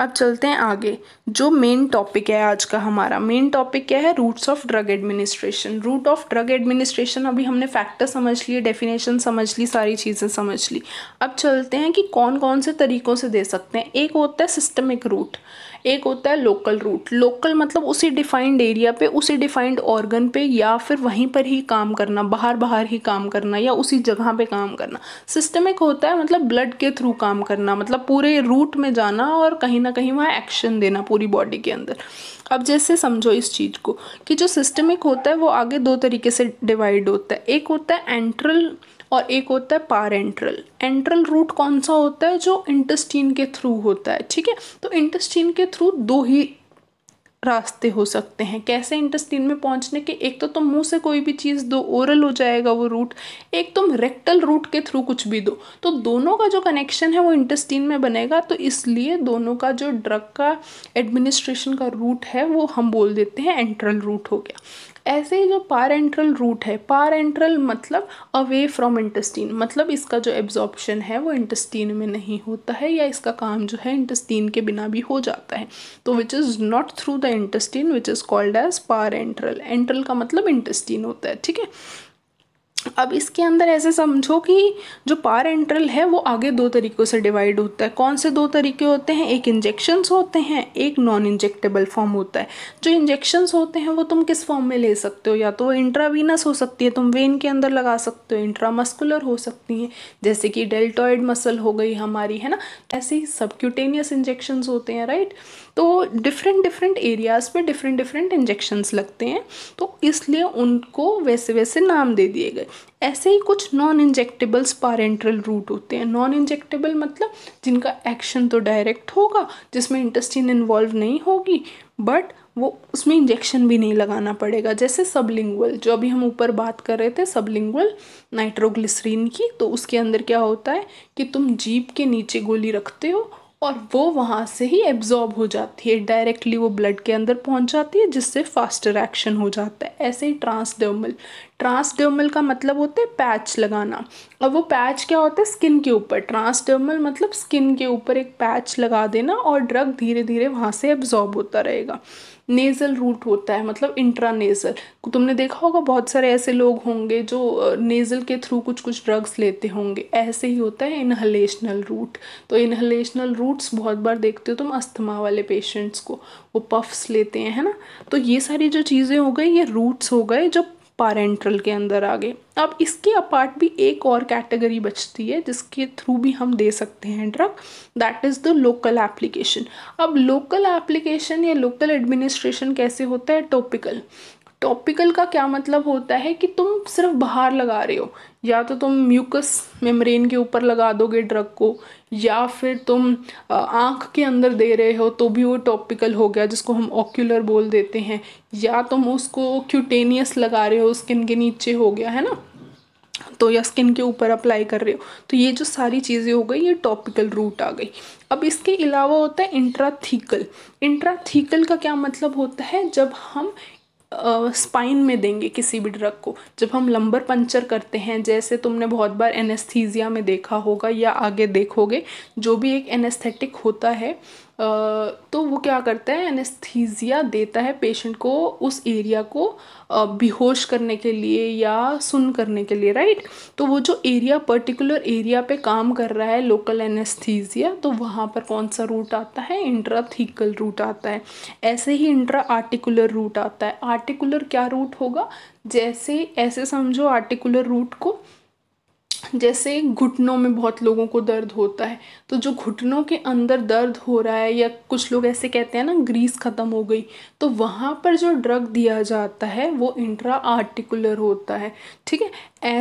अब चलते हैं आगे जो मेन टॉपिक है आज का हमारा मेन टॉपिक क्या है routes of drug administration route of drug administration अभी हमने फैक्टर समझ लिए डेफिनेशन समझ ली सारी चीज़ें समझ ली अब चलते हैं कि कौन कौन से तरीक़ों से दे सकते हैं एक होता है सिस्टमिक रूट एक होता है लोकल रूट लोकल मतलब उसी डिफाइंड एरिया पे उसी डिफाइंड ऑर्गन पे या फिर वहीं पर ही काम करना बाहर बाहर ही काम करना या उसी जगह पे काम करना सिस्टमिक होता है मतलब ब्लड के थ्रू काम करना मतलब पूरे रूट में जाना और कहीं ना ना कहीं वहाँ एक्शन देना पूरी बॉडी के अंदर अब जैसे समझो इस चीज़ को कि जो सिस्टमिक होता है वो आगे दो तरीके से डिवाइड होता है एक होता है एंट्रल और एक होता है पार एंट्रल रूट कौन सा होता है जो इंटेस्टीन के थ्रू होता है ठीक है तो इंटेस्टीन के थ्रू दो ही रास्ते हो सकते हैं कैसे इंटस्टिन में पहुंचने के एक तो तुम मुंह से कोई भी चीज़ दो ओरल हो जाएगा वो रूट एक तुम रेक्टल रूट के थ्रू कुछ भी दो तो दोनों का जो कनेक्शन है वो इंटस्टिन में बनेगा तो इसलिए दोनों का जो ड्रग का एडमिनिस्ट्रेशन का रूट है वो हम बोल देते हैं एंट्रल रूट हो गया ऐसे ही जो पारेंट्रल रूट है पारेंट्रल मतलब अवे फ्रॉम इंटेस्टीन मतलब इसका जो एब्जॉर्प्शन है वो इंटेस्टीन में नहीं होता है या इसका काम जो है इंटेस्टीन के बिना भी हो जाता है तो which is not through the intestine which is called as parenteral enteral का मतलब इंटेस्टीन होता है ठीक है अब इसके अंदर ऐसे समझो कि जो पार एंट्रल है वो आगे दो तरीक़ों से डिवाइड होता है कौन से दो तरीके होते हैं एक इंजेक्शन्स होते हैं एक नॉन इंजेक्टेबल फॉर्म होता है जो इंजेक्शन्स होते हैं वो तुम किस फॉर्म में ले सकते हो या तो वो इंट्रावीनस हो सकती है तुम वेन के अंदर लगा सकते हो इंट्रामस्कुलर हो सकती हैं जैसे कि डेल्टॉयड मसल हो गई हमारी है ना ऐसे ही सबक्यूटेनियस इंजेक्शन्स होते हैं राइट तो डिफरेंट डिफरेंट एरियाज़ पे डिफरेंट डिफरेंट इंजेक्शन्स लगते हैं तो इसलिए उनको वैसे वैसे नाम दे दिए गए ऐसे ही कुछ नॉन इंजेक्टेबल्स पारेंट्रल रूट होते हैं नॉन इंजेक्टेबल मतलब जिनका एक्शन तो डायरेक्ट होगा जिसमें इंटस्टिन इन्वॉल्व नहीं होगी बट वो उसमें इंजेक्शन भी नहीं लगाना पड़ेगा जैसे सबलिंगुअल जो अभी हम ऊपर बात कर रहे थे सबलिंगुअल नाइट्रोग्लिसरीन की तो उसके अंदर क्या होता है कि तुम जीप के नीचे गोली रखते हो और वो वहाँ से ही एब्जॉर्ब हो जाती है डायरेक्टली वो ब्लड के अंदर पहुँच जाती है जिससे फास्टर एक्शन हो जाता है ऐसे ही ट्रांसडर्मल ट्रांसडर्मल का मतलब होता है पैच लगाना और वो पैच क्या होता है स्किन के ऊपर ट्रांसडर्मल मतलब स्किन के ऊपर एक पैच लगा देना और ड्रग धीरे धीरे वहाँ से एब्जॉर्ब होता रहेगा नेज़ल रूट होता है मतलब इंट्रा नेज़ल तो तुमने देखा होगा बहुत सारे ऐसे लोग होंगे जो नेज़ल के थ्रू कुछ कुछ ड्रग्स लेते होंगे ऐसे ही होता है इनहलेशनल रूट तो इनहलेशनल रूट्स बहुत बार देखते हो तुम अस्थमा वाले पेशेंट्स को वो पफ्स लेते हैं है ना तो ये सारी जो चीज़ें हो गई ये रूट्स हो गए जो पारेंट्रल के अंदर आ गए अब इसके अपार्ट भी एक और कैटेगरी बचती है जिसके थ्रू भी हम दे सकते हैं drug that is the local application अब लोकल एप्लीकेशन या लोकल एडमिनिस्ट्रेशन कैसे होता है टॉपिकल टॉपिकल का क्या मतलब होता है कि तुम सिर्फ बाहर लगा रहे हो या तो तुम म्यूकस मेम्ब्रेन के ऊपर लगा दोगे ड्रग को या फिर तुम आँख के अंदर दे रहे हो तो भी वो टॉपिकल हो गया जिसको हम ऑक्यूलर बोल देते हैं या तुम उसको क्यूटेनियस लगा रहे हो स्किन के नीचे हो गया है ना तो या स्किन के ऊपर अप्लाई कर रहे हो तो ये जो सारी चीज़ें हो गई ये टॉपिकल रूट आ गई अब इसके अलावा होता है इंट्राथीकल इंट्राथीकल का क्या मतलब होता है जब हम स्पाइन में देंगे किसी भी ड्रग को जब हम लंबर पंचर करते हैं जैसे तुमने बहुत बार एनेस्थीजिया में देखा होगा या आगे देखोगे जो भी एक एनेस्थेटिक होता है तो वो क्या करता है एनेस्थीजिया देता है पेशेंट को उस एरिया को बेहोश करने के लिए या सुन करने के लिए राइट तो वो जो एरिया पर्टिकुलर एरिया पे काम कर रहा है लोकल एनेस्थीजिया तो वहाँ पर कौन सा रूट आता है इंट्राथीकल रूट आता है ऐसे ही इंट्रा आर्टिकुलर रूट आता है आर्टिकुलर क्या रूट होगा जैसे ऐसे समझो आर्टिकुलर रूट को जैसे घुटनों में बहुत लोगों को दर्द होता है तो जो घुटनों के अंदर दर्द हो रहा है या कुछ लोग ऐसे कहते हैं ना ग्रीस ख़त्म हो गई तो वहाँ पर जो ड्रग दिया जाता है वो इंट्रा आर्टिकुलर होता है ठीक है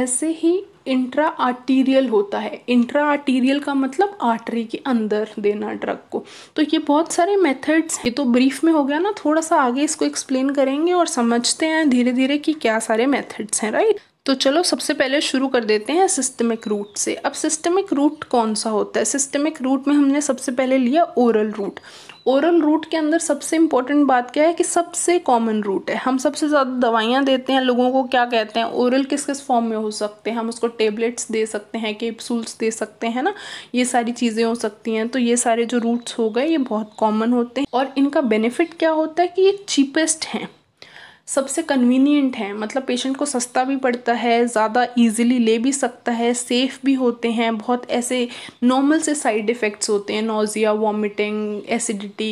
ऐसे ही इंट्रा आर्टीरियल होता है इंट्रा आर्टीरियल का मतलब आर्टरी के अंदर देना ड्रग को तो ये बहुत सारे मेथड्स ये तो ब्रीफ में हो गया ना थोड़ा सा आगे इसको एक्सप्लेन करेंगे और समझते हैं धीरे धीरे कि क्या सारे मेथड्स हैं राइट तो चलो सबसे पहले शुरू कर देते हैं सिस्टमिक रूट से अब सिस्टमिक रूट कौन सा होता है सिस्टमिक रूट में हमने सबसे पहले लिया ओरल रूट ओरल रूट के अंदर सबसे इम्पॉर्टेंट बात क्या है कि सबसे कॉमन रूट है हम सबसे ज़्यादा दवाइयाँ देते हैं लोगों को क्या कहते हैं ओरल किस किस फॉर्म में हो सकते हैं हम उसको टेबलेट्स दे सकते हैं कैप्सूल्स दे सकते हैं ना ये सारी चीज़ें हो सकती हैं तो ये सारे जो रूट्स हो गए ये बहुत कॉमन होते हैं और इनका बेनिफिट क्या होता है कि ये चीपेस्ट हैं सबसे कन्वीनियंट हैं मतलब पेशेंट को सस्ता भी पड़ता है ज़्यादा इजीली ले भी सकता है सेफ़ भी होते हैं बहुत ऐसे नॉर्मल से साइड इफ़ेक्ट्स होते हैं नोज़िया वॉमिटिंग एसिडिटी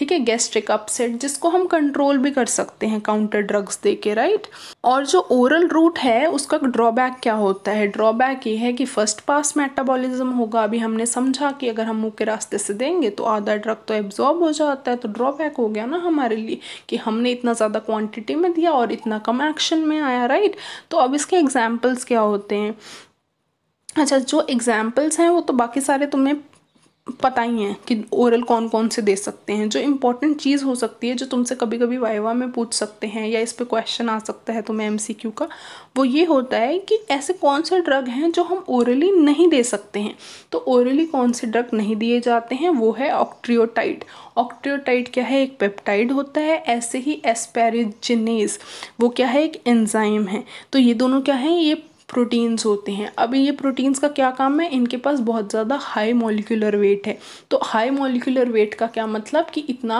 ठीक है गैस्ट्रिक अपसेट जिसको हम कंट्रोल भी कर सकते हैं काउंटर ड्रग्स दे के राइट और जो ओरल रूट है उसका ड्रॉबैक क्या होता है ड्रॉबैक ये है कि फर्स्ट पास मेटाबॉलिज्म होगा अभी हमने समझा कि अगर हम मुँह के रास्ते से देंगे तो आधा ड्रग तो एब्जॉर्ब हो जाता है तो ड्रॉबैक हो गया ना हमारे लिए कि हमने इतना ज़्यादा क्वान्टिटी में दिया और इतना कम एक्शन में आया राइट तो अब इसके एग्जाम्पल्स क्या होते हैं अच्छा जो एग्जाम्पल्स हैं वो तो बाकी सारे तुम्हें तो पता ही है कि ओरल कौन कौन से दे सकते हैं जो इम्पोर्टेंट चीज़ हो सकती है जो तुमसे कभी कभी वाइवा में पूछ सकते हैं या इस पर क्वेश्चन आ सकता है तुम्हें एम का वो ये होता है कि ऐसे कौन से ड्रग हैं जो हम ओरली नहीं दे सकते हैं तो ओरली कौन से ड्रग नहीं दिए जाते हैं वो है ऑक्ट्रियोटाइड ऑक्ट्रियोटाइड क्या है एक पेप्टाइड होता है ऐसे ही एस्पेरिजिनेज वो क्या है एक एंजाइम है तो ये दोनों क्या है ये प्रोटीन्स होते हैं अब ये प्रोटीन्स का क्या काम है इनके पास बहुत ज़्यादा हाई मॉलिकुलर वेट है तो हाई मॉलिकुलर वेट का क्या मतलब कि इतना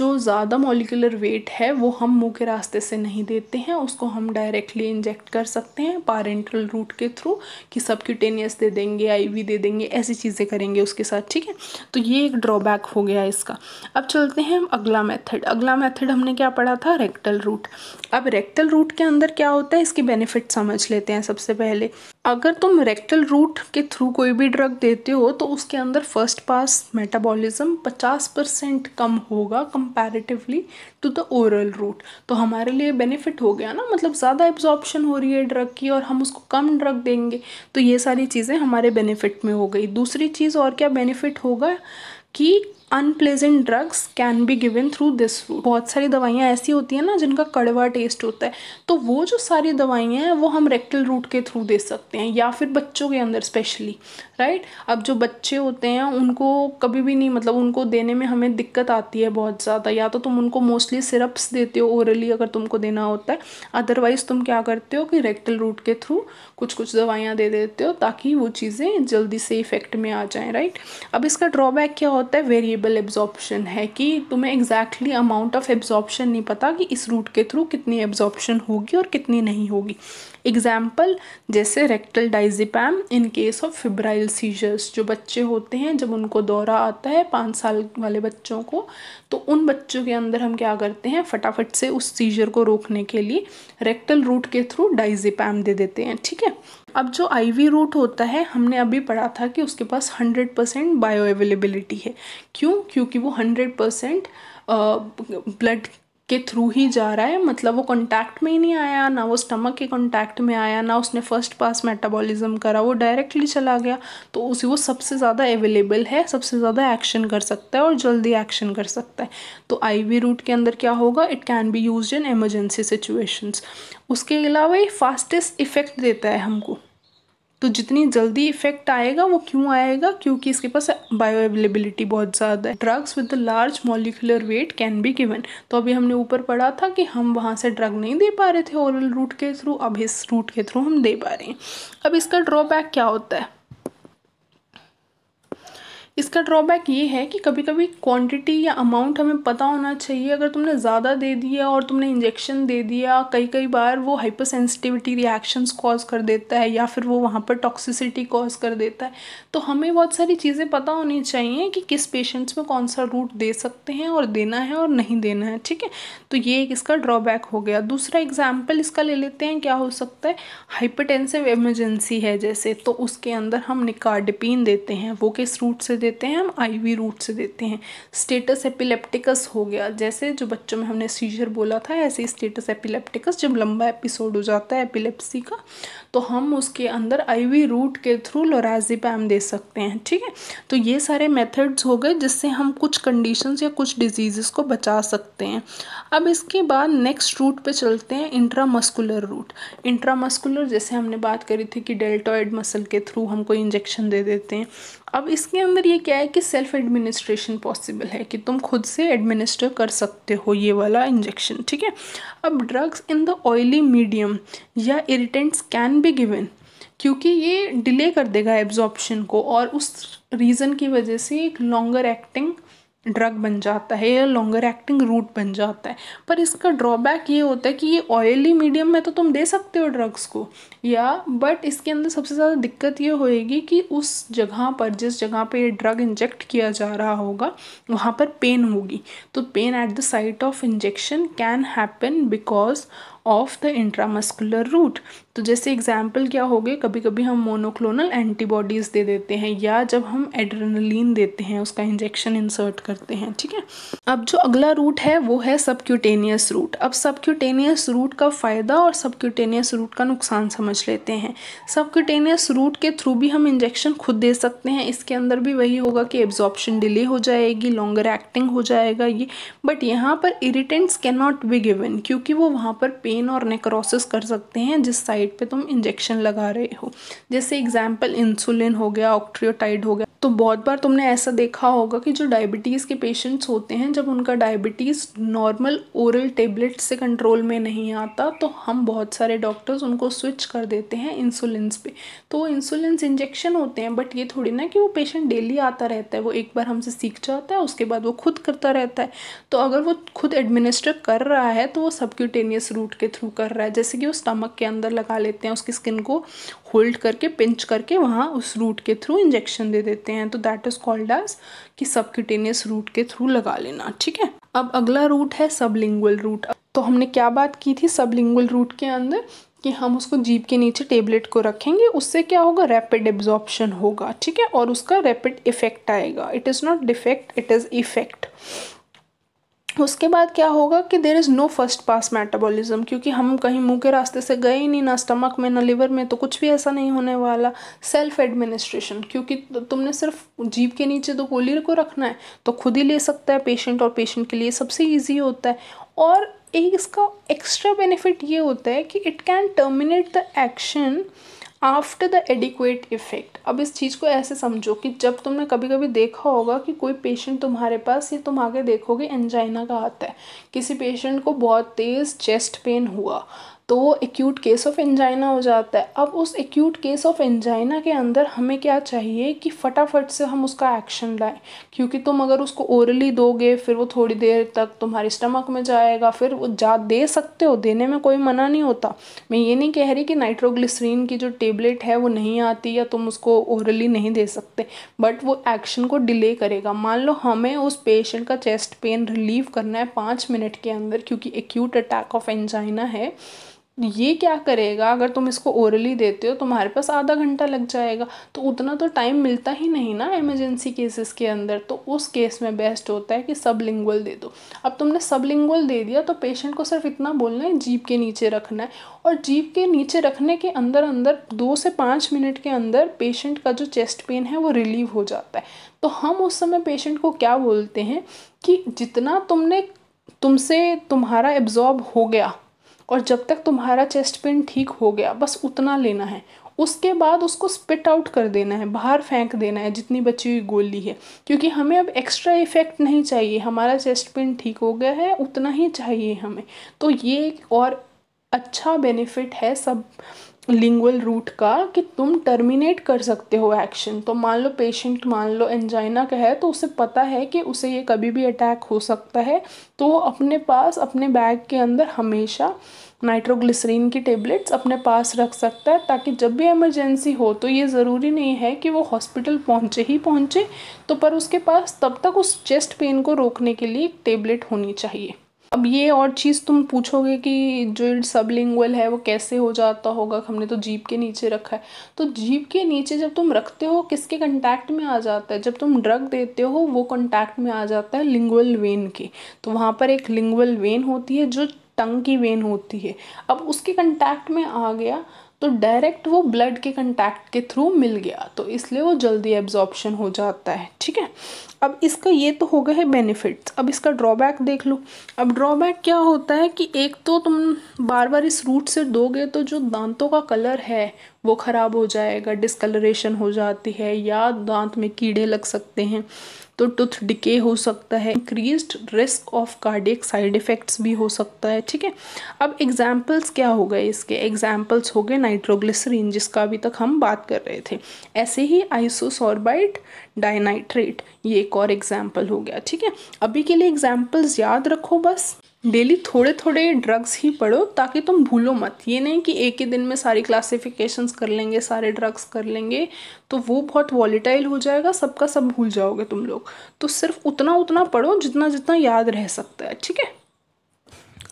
जो ज़्यादा मॉलिकुलर वेट है वो हम मुँह के रास्ते से नहीं देते हैं उसको हम डायरेक्टली इंजेक्ट कर सकते हैं पारेंटल रूट के थ्रू कि सब क्यूटेनियस दे देंगे आई दे देंगे ऐसी चीज़ें करेंगे उसके साथ ठीक है तो ये एक ड्रॉबैक हो गया इसका अब चलते हैं अगला मेथड अगला मैथड हमने क्या पढ़ा था रेक्टल रूट अब रेक्टल रूट के अंदर क्या होता है इसके बेनिफिट समझ लेते हैं सबसे से पहले अगर तुम रेक्टल रूट के थ्रू कोई भी ड्रग देते हो तो उसके अंदर फर्स्ट पास मेटाबॉलिज्म 50 परसेंट कम होगा comparatively to the oral route तो हमारे लिए बेनिफिट हो गया ना मतलब ज़्यादा एब्जॉर्प्शन हो रही है ड्रग की और हम उसको कम ड्रग देंगे तो ये सारी चीज़ें हमारे बेनिफिट में हो गई दूसरी चीज़ और क्या बेनिफिट होगा कि unpleasant drugs can be given through this route बहुत सारी दवाइयाँ ऐसी होती हैं ना जिनका कड़वा टेस्ट होता है तो वो जो सारी दवाइयाँ हैं वो हम रेक्टल रूट के थ्रू दे सकते हैं या फिर बच्चों के अंदर स्पेशली राइट अब जो बच्चे होते हैं उनको कभी भी नहीं मतलब उनको देने में हमें दिक्कत आती है बहुत ज़्यादा या तो तुम उनको मोस्टली सिरप्स देते हो ओरली अगर तुमको देना होता है अदरवाइज़ तुम क्या करते हो कि रेक्टल रूट के थ्रू कुछ कुछ दवाइयाँ दे देते हो ताकि वो चीज़ें जल्दी से इफेक्ट में आ जाएँ राइट अब इसका ड्रॉबैक क्या होता है वेरी वेरिएबल एब्जॉर्प्शन है कि तुम्हें एग्जैक्टली अमाउंट ऑफ एब्जॉर्प्शन नहीं पता कि इस रूट के थ्रू कितनी एब्जॉर्प्शन होगी और कितनी नहीं होगी एग्जाम्पल जैसे rectal diazepam in case of febrile seizures जो बच्चे होते हैं जब उनको दौरा आता है पाँच साल वाले बच्चों को तो उन बच्चों के अंदर हम क्या करते हैं फटाफट से उस सीजर को रोकने के लिए रेक्टल रूट के थ्रू डाइजिपैम दे देते हैं ठीक है अब जो आईवी रूट होता है हमने अभी पढ़ा था कि उसके पास 100 परसेंट बायो अवेलेबिलिटी है क्यों क्योंकि वो 100 परसेंट ब्लड के थ्रू ही जा रहा है मतलब वो कॉन्टैक्ट में ही नहीं आया ना वो स्टमक के कॉन्टैक्ट में आया ना उसने फर्स्ट पास मेटाबॉलिज्म करा वो डायरेक्टली चला गया तो उसे वो सबसे ज़्यादा अवेलेबल है सबसे ज़्यादा एक्शन कर सकता है और जल्दी एक्शन कर सकता है तो आई रूट के अंदर क्या होगा it can be use in emergency situations उसके अलावा ये फास्टेस्ट इफेक्ट देता है हमको तो जितनी जल्दी इफेक्ट आएगा वो क्यों आएगा क्योंकि इसके पास बायो अवेलेबिलिटी बहुत ज़्यादा है drugs with large molecular weight can be given तो अभी हमने ऊपर पढ़ा था कि हम वहाँ से ड्रग नहीं दे पा रहे थे ओरल रूट के थ्रू अब इस रूट के थ्रू हम दे पा रहे हैं अब इसका ड्रॉबैक क्या होता है इसका ड्रॉबैक ये है कि कभी कभी क्वांटिटी या अमाउंट हमें पता होना चाहिए अगर तुमने ज़्यादा दे दिया और तुमने इंजेक्शन दे दिया कई कई बार वो हाइपर सेंसिटिविटी रिएक्शंस कॉज कर देता है या फिर वो वहाँ पर टॉक्सिसिटी कॉज कर देता है तो हमें बहुत सारी चीज़ें पता होनी चाहिए कि किस पेशेंट्स में कौन सा रूट दे सकते हैं और देना है और नहीं देना है ठीक है तो ये एक इसका ड्रॉबैक हो गया दूसरा एग्जाम्पल इसका ले लेते हैं क्या हो सकता है हाइपर इमरजेंसी है जैसे तो उसके अंदर हम निकार्डपिन देते हैं वो किस रूट से दे देते हैं हम आईवी रूट से देते हैं स्टेटस एपिलेप्टिकस हो गया जैसे जो बच्चों में हमने सीजर बोला था ऐसे ही स्टेटस एपिलेप्टिकस जब लंबा एपिसोड हो जाता है एपिलेप्सी का तो हम उसके अंदर आईवी रूट के थ्रू लोराजिपैम दे सकते हैं ठीक है तो ये सारे मेथड्स हो गए जिससे हम कुछ कंडीशंस या कुछ डिजीज़ को बचा सकते हैं अब इसके बाद नेक्स्ट रूट पे चलते हैं इंट्रामस्कुलर रूट इंट्रामस्कुलर जैसे हमने बात करी थी कि डेल्टॉइड मसल के थ्रू हमको इंजेक्शन दे देते हैं अब इसके अंदर ये क्या है कि सेल्फ एडमिनिस्ट्रेशन पॉसिबल है कि तुम खुद से एडमिनिस्टर कर सकते हो ये वाला इंजेक्शन ठीक है अब drugs in the oily medium या irritants can be be given क्योंकि ये डिले कर देगा एब्जॉर्प्शन को और उस रीज़न की वजह से एक लॉन्गर एक्टिंग ड्रग बन जाता है या लॉन्गर एक्टिंग रूट बन जाता है पर इसका ड्रॉबैक ये होता है कि ये ऑयली मीडियम में तो तुम दे सकते हो ड्रग्स को या बट इसके अंदर सबसे ज़्यादा दिक्कत ये होएगी कि उस जगह पर जिस जगह पे ये ड्रग इंजेक्ट किया जा रहा होगा वहाँ पर पेन होगी तो pain at the site of injection can happen because of the intramuscular route तो जैसे एग्जाम्पल क्या हो गए कभी कभी हम मोनोक्लोनल एंटीबॉडीज़ दे देते हैं या जब हम एड्रेनलिन देते हैं उसका इंजेक्शन इंसर्ट करते हैं ठीक है अब जो अगला रूट है वो है सबक्यूटेनियस रूट अब सबक्यूटेनियस रूट का फ़ायदा और सबक्यूटेनियस रूट का नुकसान समझ लेते हैं सबक्यूटेनियस रूट के थ्रू भी हम इंजेक्शन खुद दे सकते हैं इसके अंदर भी वही होगा कि एब्जॉर्प्शन डिले हो जाएगी लॉन्गर एक्टिंग हो जाएगा ये बट यहाँ पर irritants can not be given क्योंकि वो वहाँ पर पेन पेन और नेक्रोसिस कर सकते हैं जिस साइड पे तुम इंजेक्शन लगा रहे हो जैसे एग्जाम्पल इंसुलिन हो गया ऑक्ट्रियोटाइड हो गया तो बहुत बार तुमने ऐसा देखा होगा कि जो डायबिटीज़ के पेशेंट्स होते हैं जब उनका डायबिटीज़ नॉर्मल ओरल टेबलेट से कंट्रोल में नहीं आता तो हम बहुत सारे डॉक्टर्स उनको स्विच कर देते हैं इंसुलिन पे तो वो इंसुलिन इंजेक्शन होते हैं बट ये थोड़ी ना कि वो पेशेंट डेली आता रहता है वो एक बार हमसे सीख जाता है उसके बाद वो खुद करता रहता है तो अगर वो खुद एडमिनिस्टर कर रहा है तो वो सबक्यूटेनियस रूट के थ्रू कर रहा है जैसे कि वो स्टमक के अंदर लगा लेते हैं उसकी स्किन को होल्ड करके पिंच करके वहाँ उस रूट के थ्रू इंजेक्शन दे देते हैं तो दैट इज़ कॉल्ड एज कि सबक्यूटेनियस रूट के थ्रू लगा लेना ठीक है अब अगला रूट है सबलिंगुअल रूट तो हमने क्या बात की थी सबलिंगुअल रूट के अंदर कि हम उसको जीप के नीचे टेबलेट को रखेंगे उससे क्या होगा रैपिड एब्जॉर्प्शन होगा ठीक है और उसका रैपिड इफेक्ट आएगा it is not defect it is effect उसके बाद क्या होगा कि there is no first pass metabolism क्योंकि हम कहीं मुंह के रास्ते से गए ही नहीं ना स्टमक में ना लिवर में तो कुछ भी ऐसा नहीं होने वाला सेल्फ एडमिनिस्ट्रेशन क्योंकि तुमने सिर्फ जीप के नीचे तो पोलियर को रखना है तो खुद ही ले सकता है पेशेंट और पेशेंट के लिए सबसे ईजी होता है और एक इसका एक्स्ट्रा बेनिफिट ये होता है कि it can terminate the action after the adequate effect अब इस चीज़ को ऐसे समझो कि जब तुमने कभी कभी देखा होगा कि कोई पेशेंट तुम्हारे पास या तुम आगे देखोगे एंजाइना का आता है किसी पेशेंट को बहुत तेज़ चेस्ट पेन हुआ तो वो एक्यूट केस ऑफ एंजाइना हो जाता है अब उस एक्यूट केस ऑफ एंजाइना के अंदर हमें क्या चाहिए कि फटाफट से हम उसका एक्शन लाएं क्योंकि तुम अगर उसको ओरली दोगे फिर वो थोड़ी देर तक तुम्हारे स्टमक में जाएगा फिर वो जा दे सकते हो देने में कोई मना नहीं होता मैं ये नहीं कह रही कि नाइट्रोग्लिसरीन की जो टेबलेट है वो नहीं आती या तुम उसको ओरली नहीं दे सकते बट वो एक्शन को डिले करेगा मान लो हमें उस पेशेंट का चेस्ट पेन रिलीव करना है पाँच मिनट के अंदर क्योंकि एक्यूट अटैक ऑफ एंजाइना है ये क्या करेगा अगर तुम इसको ओरली देते हो तुम्हारे पास आधा घंटा लग जाएगा तो उतना तो टाइम मिलता ही नहीं ना इमरजेंसी केसेस के अंदर तो उस केस में बेस्ट होता है कि सब लिंगुअल दे दो अब तुमने सब लिंगुअल दे दिया तो पेशेंट को सिर्फ इतना बोलना है जीप के नीचे रखना है और जीप के नीचे रखने के अंदर अंदर दो से पाँच मिनट के अंदर पेशेंट का जो चेस्ट पेन है वो रिलीव हो जाता है तो हम उस समय पेशेंट को क्या बोलते हैं कि जितना तुमने तुमसे तुम्हारा एब्जॉर्ब हो गया और जब तक तुम्हारा चेस्ट पेन ठीक हो गया बस उतना लेना है उसके बाद उसको स्पिट आउट कर देना है बाहर फेंक देना है जितनी बची हुई गोली है क्योंकि हमें अब एक्स्ट्रा इफेक्ट नहीं चाहिए हमारा चेस्ट पेन ठीक हो गया है उतना ही चाहिए हमें तो ये और अच्छा बेनिफिट है सब लिंगुअल रूट का कि तुम टर्मिनेट कर सकते हो एक्शन तो मान लो पेशेंट मान लो एंजाइना का है तो उसे पता है कि उसे ये कभी भी अटैक हो सकता है तो वो अपने पास अपने बैग के अंदर हमेशा नाइट्रोग्लिसरीन की टेबलेट्स अपने पास रख सकता है ताकि जब भी इमरजेंसी हो तो ये ज़रूरी नहीं है कि वो हॉस्पिटल पहुँचे ही पहुँचे तो पर उसके पास तब तक उस चेस्ट पेन को रोकने के लिए एक टेबलेट होनी चाहिए अब ये और चीज़ तुम पूछोगे कि जो सब लिंगुअल है वो कैसे हो जाता होगा हमने तो जीप के नीचे रखा है तो जीप के नीचे जब तुम रखते हो किसके कंटैक्ट में आ जाता है जब तुम ड्रग देते हो वो कंटैक्ट में आ जाता है लिंगुअल वेन के तो वहाँ पर एक लिंगुअल वेन होती है जो टंग की वेन होती है अब उसके कंटैक्ट में आ गया तो डायरेक्ट वो ब्लड के कंटैक्ट के थ्रू मिल गया तो इसलिए वो जल्दी एब्जॉर्बशन हो जाता है ठीक है अब इसका ये तो हो गया है बेनिफिट्स अब इसका ड्रॉबैक देख लो अब ड्रॉबैक क्या होता है कि एक तो तुम बार बार इस रूट से दोगे तो जो दांतों का कलर है वो ख़राब हो जाएगा डिसकलरेशन हो जाती है या दांत में कीड़े लग सकते हैं तो टूथ डिके हो सकता है increase risk of cardiac side effects भी हो सकता है ठीक है अब एग्जाम्पल्स क्या हो गए इसके एग्जाम्पल्स हो गए नाइट्रोग्लिसरीन जिसका अभी तक हम बात कर रहे थे ऐसे ही आइसोसॉर्बाइट डाइनाइट्रेट ये एक और एग्जाम्पल हो गया ठीक है अभी के लिए एग्जाम्पल्स याद रखो बस डेली थोड़े थोड़े ड्रग्स ही पढ़ो ताकि तुम भूलो मत ये नहीं कि एक ही दिन में सारी क्लासिफिकेशंस कर लेंगे सारे ड्रग्स कर लेंगे तो वो बहुत वॉलीटाइल हो जाएगा सबका सब भूल जाओगे तुम लोग तो सिर्फ उतना उतना पढ़ो जितना जितना याद रह सकता है ठीक है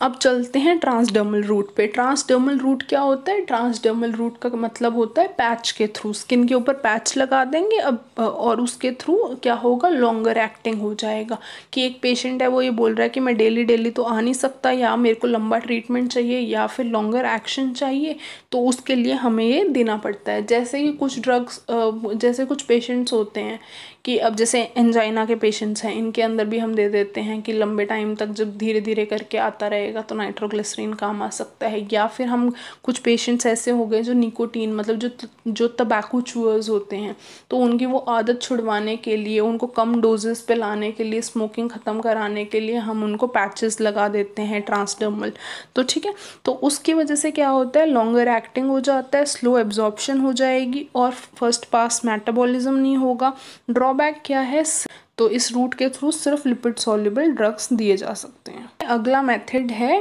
अब चलते हैं ट्रांसडर्मल रूट पे ट्रांसडर्मल रूट क्या होता है ट्रांसडर्मल रूट का मतलब होता है पैच के थ्रू स्किन के ऊपर पैच लगा देंगे अब और उसके थ्रू क्या होगा लॉन्गर एक्टिंग हो जाएगा कि एक पेशेंट है वो ये बोल रहा है कि मैं डेली डेली तो आ नहीं सकता या मेरे को लंबा ट्रीटमेंट चाहिए या फिर लॉन्गर एक्शन चाहिए तो उसके लिए हमें ये देना पड़ता है जैसे कि कुछ ड्रग्स जैसे कुछ पेशेंट्स होते हैं कि अब जैसे एंजाइना के पेशेंट्स हैं इनके अंदर भी हम दे देते हैं कि लंबे टाइम तक जब धीरे धीरे करके आता रहेगा तो नाइट्रोग्लिसरीन काम आ सकता है या फिर हम कुछ पेशेंट्स ऐसे हो गए जो निकोटीन मतलब जो जो तबैकू चूअर्स होते हैं तो उनकी वो आदत छुड़वाने के लिए उनको कम डोजेस पे लाने के लिए स्मोकिंग ख़त्म कराने के लिए हम उनको पैचेस लगा देते हैं ट्रांसडर्मल तो ठीक है तो उसकी वजह से क्या होता है लॉन्गर एक्टिंग हो जाता है स्लो एब्जॉर्बन हो जाएगी और फर्स्ट पास मेटाबॉलिज्म नहीं होगा ड्रॉप ड्रॉबैक क्या है तो इस रूट के थ्रू सिर्फ लिपिड सॉल्युबल ड्रग्स दिए जा सकते हैं अगला मेथड है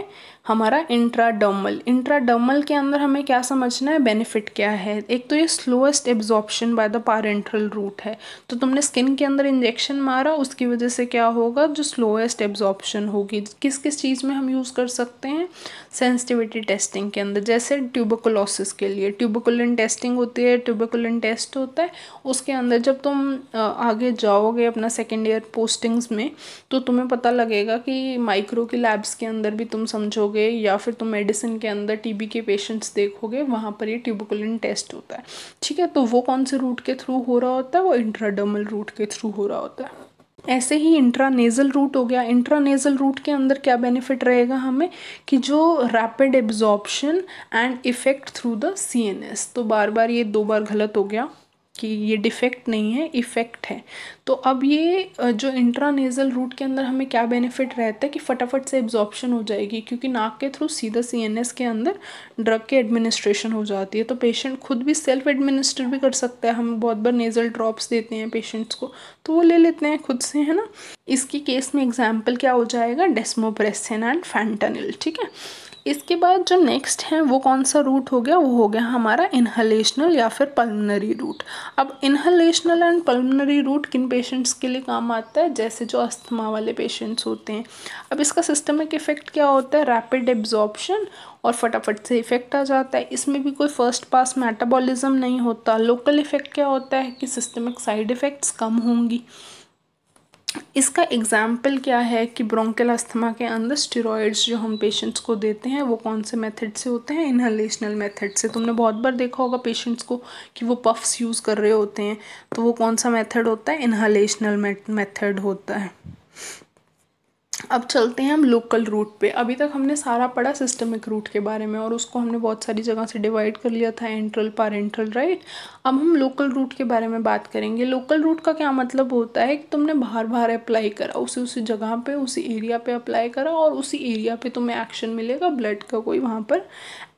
हमारा इंट्राडर्मल इंट्राडर्मल के अंदर हमें क्या समझना है बेनिफिट क्या है एक तो ये slowest absorption by the parenteral route है तो तुमने स्किन के अंदर इंजेक्शन मारा उसकी वजह से क्या होगा जो स्लोएस्ट एब्जॉर्प्शन होगी किस किस चीज़ में हम यूज़ कर सकते हैं सेंसिटिविटी टेस्टिंग के अंदर जैसे ट्यूबोकोलोसिस के लिए ट्यूबोकुलिन टेस्टिंग होती है ट्यूबोकुलिन टेस्ट होता है उसके अंदर जब तुम आगे जाओगे अपना सेकेंड ईयर पोस्टिंग्स में तो तुम्हें पता लगेगा कि माइक्रो की लैब्स के अंदर भी तुम समझोगे देखोगे या फिर तुम मेडिसिन के अंदर टीबी के पेशेंट्स देखोगे वहाँ पर ये ट्यूबुकुलिन टेस्ट होता है ठीक है तो वो कौन से रूट के थ्रू हो रहा होता है वो इंट्राडर्मल रूट के थ्रू हो रहा होता है ऐसे ही इंट्रानेज़ल रूट हो गया इंट्रानेज़ल रूट के अंदर क्या बेनिफिट रहेगा हमें कि जो rapid absorption and effect through the CNS तो बार बार ये दो बार गलत हो गया कि ये डिफेक्ट नहीं है इफ़ेक्ट है तो अब ये जो इंट्रानेज़ल रूट के अंदर हमें क्या बेनिफिट रहता है कि फटाफट से एब्जॉर्प्शन हो जाएगी क्योंकि नाक के थ्रू सीधा सीएनएस के अंदर ड्रग के एडमिनिस्ट्रेशन हो जाती है तो पेशेंट खुद भी सेल्फ एडमिनिस्टर भी कर सकता है हम बहुत बार नेज़ल ड्रॉप्स देते हैं पेशेंट्स को तो वो ले लेते हैं खुद से है ना इसकी केस में एग्जाम्पल क्या हो जाएगा डेस्मोप्रेसिन एंड फैंटानिल ठीक है इसके बाद जो नेक्स्ट है वो कौन सा रूट हो गया वो हो गया हमारा इन्हलेशनल या फिर पल्मनरी रूट अब इन्हलेशनल एंड पल्मनरी रूट किन पेशेंट्स के लिए काम आता है जैसे जो अस्थमा वाले पेशेंट्स होते हैं अब इसका सिस्टमिक इफेक्ट क्या होता है रैपिड एब्जॉर्बशन और फटाफट से इफेक्ट आ जाता है इसमें भी कोई फर्स्ट पास मेटाबॉलिज्म नहीं होता लोकल इफेक्ट क्या होता है कि सिस्टमिक साइड इफ़ेक्ट्स कम होंगी इसका एग्ज़ाम्पल क्या है कि ब्रोंकल अस्थमा के अंदर स्टेरॉयड्स जो हम पेशेंट्स को देते हैं वो कौन से मेथड से होते हैं इनहलेशनल मेथड से तुमने बहुत बार देखा होगा पेशेंट्स को कि वो पफ्स यूज़ कर रहे होते हैं तो वो कौन सा मेथड होता है इनहलेशनल मेथड होता है अब चलते हैं हम लोकल रूट पे अभी तक हमने सारा पढ़ा सिस्टमिक रूट के बारे में और उसको हमने बहुत सारी जगह से डिवाइड कर लिया था एंट्रल पारेंट्रल राइट अब हम लोकल रूट के बारे में बात करेंगे लोकल रूट का क्या मतलब होता है कि तुमने बाहर बाहर अप्लाई करा उसी उसी जगह पे उसी एरिया पे अप्लाई करा और उसी एरिया पे तुम्हें एक्शन मिलेगा ब्लड का कोई वहाँ पर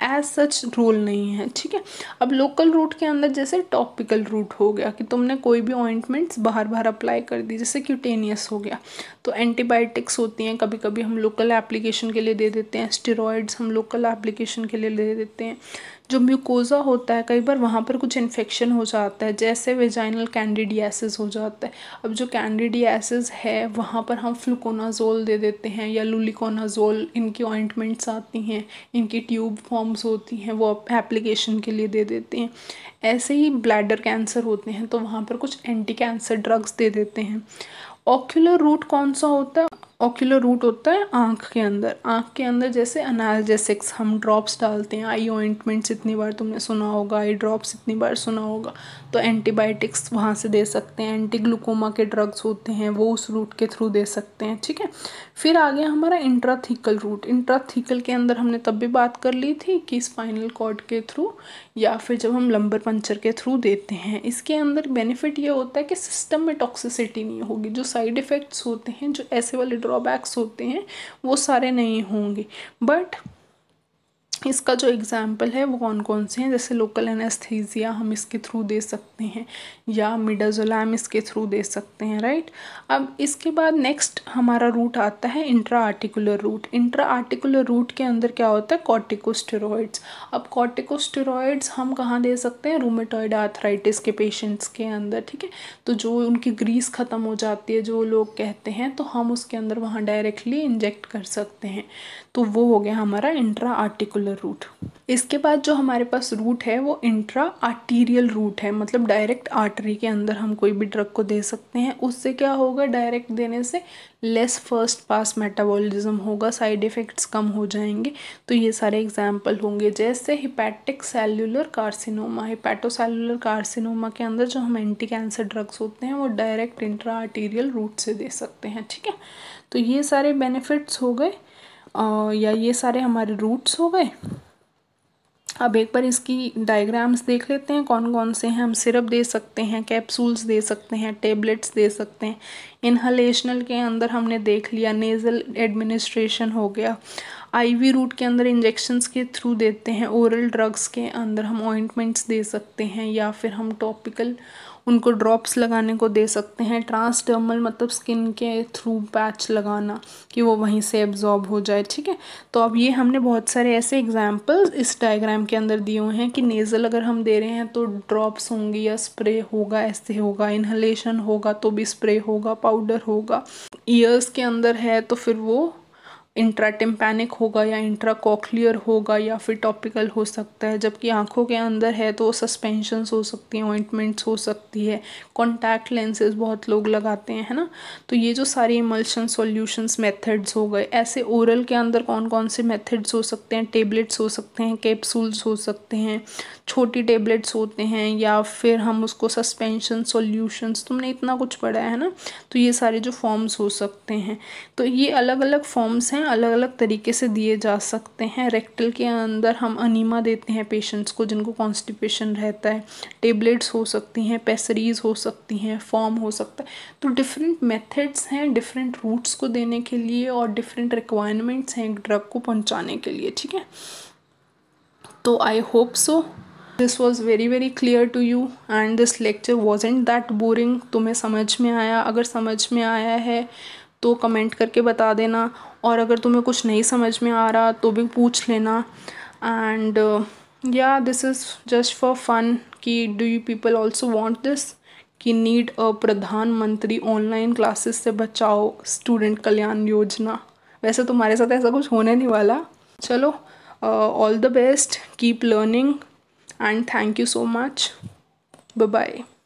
एज सच रूल नहीं है ठीक है अब लोकल रूट के अंदर जैसे टॉपिकल रूट हो गया कि तुमने कोई भी ऑइंटमेंट्स बाहर बाहर अप्लाई कर दी जैसे क्यूटेनियस हो गया तो एंटीबायोटिक्स होती हैं कभी कभी हम लोकल एप्लीकेशन के लिए दे देते हैं स्टेरॉइड्स हम लोकल एप्लीकेशन के लिए दे देते हैं जो म्यूकोज़ा होता है कई बार वहाँ पर कुछ इन्फेक्शन हो जाता है जैसे वेजाइनल कैंडिडियासिस हो जाता है अब जो कैंडिडियासिस है वहाँ पर हम फ्लुकोनाजोल दे देते हैं या लुलिकोनाजोल इनकी ऑइंटमेंट्स आती हैं इनकी ट्यूब फॉर्म्स होती हैं वो एप्लीकेशन के लिए दे देते हैं ऐसे ही ब्लैडर कैंसर होते हैं तो वहाँ पर कुछ एंटी कैंसर ड्रग्स दे देते हैं ऑक्यूलर रूट कौन सा होता है ऑक्यूलर रूट होता है आँख के अंदर आँख के अंदर जैसे अनालजेसिक्स हम ड्रॉप्स डालते हैं आई ऑइंटमेंट्स इतनी बार तुमने सुना होगा आई ड्रॉप्स इतनी बार सुना होगा तो एंटीबायोटिक्स वहाँ से दे सकते हैं एंटी ग्लूकोमा के ड्रग्स होते हैं वो उस रूट के थ्रू दे सकते हैं ठीक है फिर आ गया हमारा इंट्राथिकल रूट इंट्राथिकल के अंदर हमने तब भी बात कर ली थी कि स्पाइनल कॉर्ड के थ्रू या फिर जब हम लंबर पंचर के थ्रू देते हैं इसके अंदर बेनिफिट ये होता है कि सिस्टम में टॉक्सिसिटी नहीं होगी जो साइड इफ़ेक्ट्स होते हैं जो ऐसे वाले ड्रॉबैक्स होते हैं वो सारे नहीं होंगे बट इसका जो एग्ज़ाम्पल है वो कौन कौन से हैं जैसे लोकल एनेस्थीजिया हम इसके थ्रू दे सकते हैं या मिडाजोलैम इसके थ्रू दे सकते हैं राइट अब इसके बाद नेक्स्ट हमारा रूट आता है intra articular route intra articular route के अंदर क्या होता है कॉर्टिकोस्टेरॉइड्स अब कॉर्टिकोस्टेरॉइड्स हम कहाँ दे सकते हैं रूमेटॉइड आर्थराइटिस के पेशेंट्स के अंदर ठीक है तो जो उनकी ग्रीस ख़त्म हो जाती है जो लोग कहते हैं तो हम उसके अंदर वहाँ डायरेक्टली इंजेक्ट कर सकते हैं तो वो हो गया हमारा इंट्रा आर्टिकुलर वेस्टिकुलर रूट इसके बाद जो हमारे पास रूट है वो इंट्रा आर्टीरियल रूट है मतलब डायरेक्ट आर्टरी के अंदर हम कोई भी ड्रग को दे सकते हैं उससे क्या होगा डायरेक्ट देने से लेस फर्स्ट पास मेटाबॉलिज्म होगा साइड इफ़ेक्ट्स कम हो जाएंगे तो ये सारे एग्जाम्पल होंगे जैसे hepatic cellular carcinoma hepatocellular carcinoma के अंदर जो हम एंटी कैंसर ड्रग्स होते हैं वो डायरेक्ट इंट्रा आर्टीरियल रूट से दे सकते हैं ठीक है तो ये सारे बेनिफिट्स हो गए या ये सारे हमारे रूट्स हो गए अब एक बार इसकी डायग्राम्स देख लेते हैं कौन कौन से हैं हम सिरप दे सकते हैं कैप्सूल्स दे सकते हैं टेबलेट्स दे सकते हैं इनहलेशनल के अंदर हमने देख लिया नेज़ल एडमिनिस्ट्रेशन हो गया आईवी रूट के अंदर इंजेक्शंस के थ्रू देते हैं ओरल ड्रग्स के अंदर हम ऑइंटमेंट्स दे सकते हैं या फिर हम टॉपिकल उनको ड्रॉप्स लगाने को दे सकते हैं ट्रांसडर्मल मतलब स्किन के थ्रू पैच लगाना कि वो वहीं से एब्जॉर्ब हो जाए ठीक है तो अब ये हमने बहुत सारे ऐसे एग्जाम्पल्स इस डायग्राम के अंदर दिए हुए हैं कि नेज़ल अगर हम दे रहे हैं तो ड्रॉप्स होंगे या स्प्रे होगा ऐसे होगा इन्हलेशन होगा तो भी स्प्रे होगा पाउडर होगा ईयर्स के अंदर है तो फिर वो इंट्राटिम्पैनिक होगा या इंट्राकोक्लियर होगा या फिर टॉपिकल हो सकता है जबकि आँखों के अंदर है तो सस्पेंशंस हो सकती हैं ऑइंटमेंट्स हो सकती है कॉन्टैक्ट लेंसेज बहुत लोग लगाते हैं है ना तो ये जो सारे इमल्शन सॉल्यूशंस मेथड्स हो गए ऐसे ओरल के अंदर कौन कौन से मेथड्स हो सकते हैं टेबलेट्स हो सकते हैं कैप्सूल्स हो सकते हैं छोटी टेबलेट्स होते हैं या फिर हम उसको सस्पेंशन सॉल्यूशंस तुमने इतना कुछ पढ़ा है ना तो ये सारे जो फॉर्म्स हो सकते हैं तो ये अलग अलग फॉर्म्स हैं अलग अलग तरीके से दिए जा सकते हैं रेक्टल के अंदर हम अनिमा देते हैं पेशेंट्स को जिनको कॉन्स्टिपेशन रहता है टेबलेट्स हो सकती हैं पेसरीज हो सकती हैं फॉर्म हो सकता है तो डिफरेंट मेथड्स हैं डिफरेंट रूट्स को देने के लिए और डिफरेंट रिक्वायरमेंट्स हैं ड्रग को पहुँचाने के लिए ठीक है तो I hope so this was very very clear to you and this lecture was and that boring तुम्हें समझ में आया अगर समझ में आया है तो कमेंट करके बता देना और अगर तुम्हें कुछ नहीं समझ में आ रहा तो भी पूछ लेना एंड या this is just for fun कि do you people also want this कि नीड अ प्रधानमंत्री ऑनलाइन क्लासेस से बचाओ स्टूडेंट कल्याण योजना वैसे तुम्हारे साथ ऐसा कुछ होने नहीं वाला चलो all the best keep learning and thank you so much bye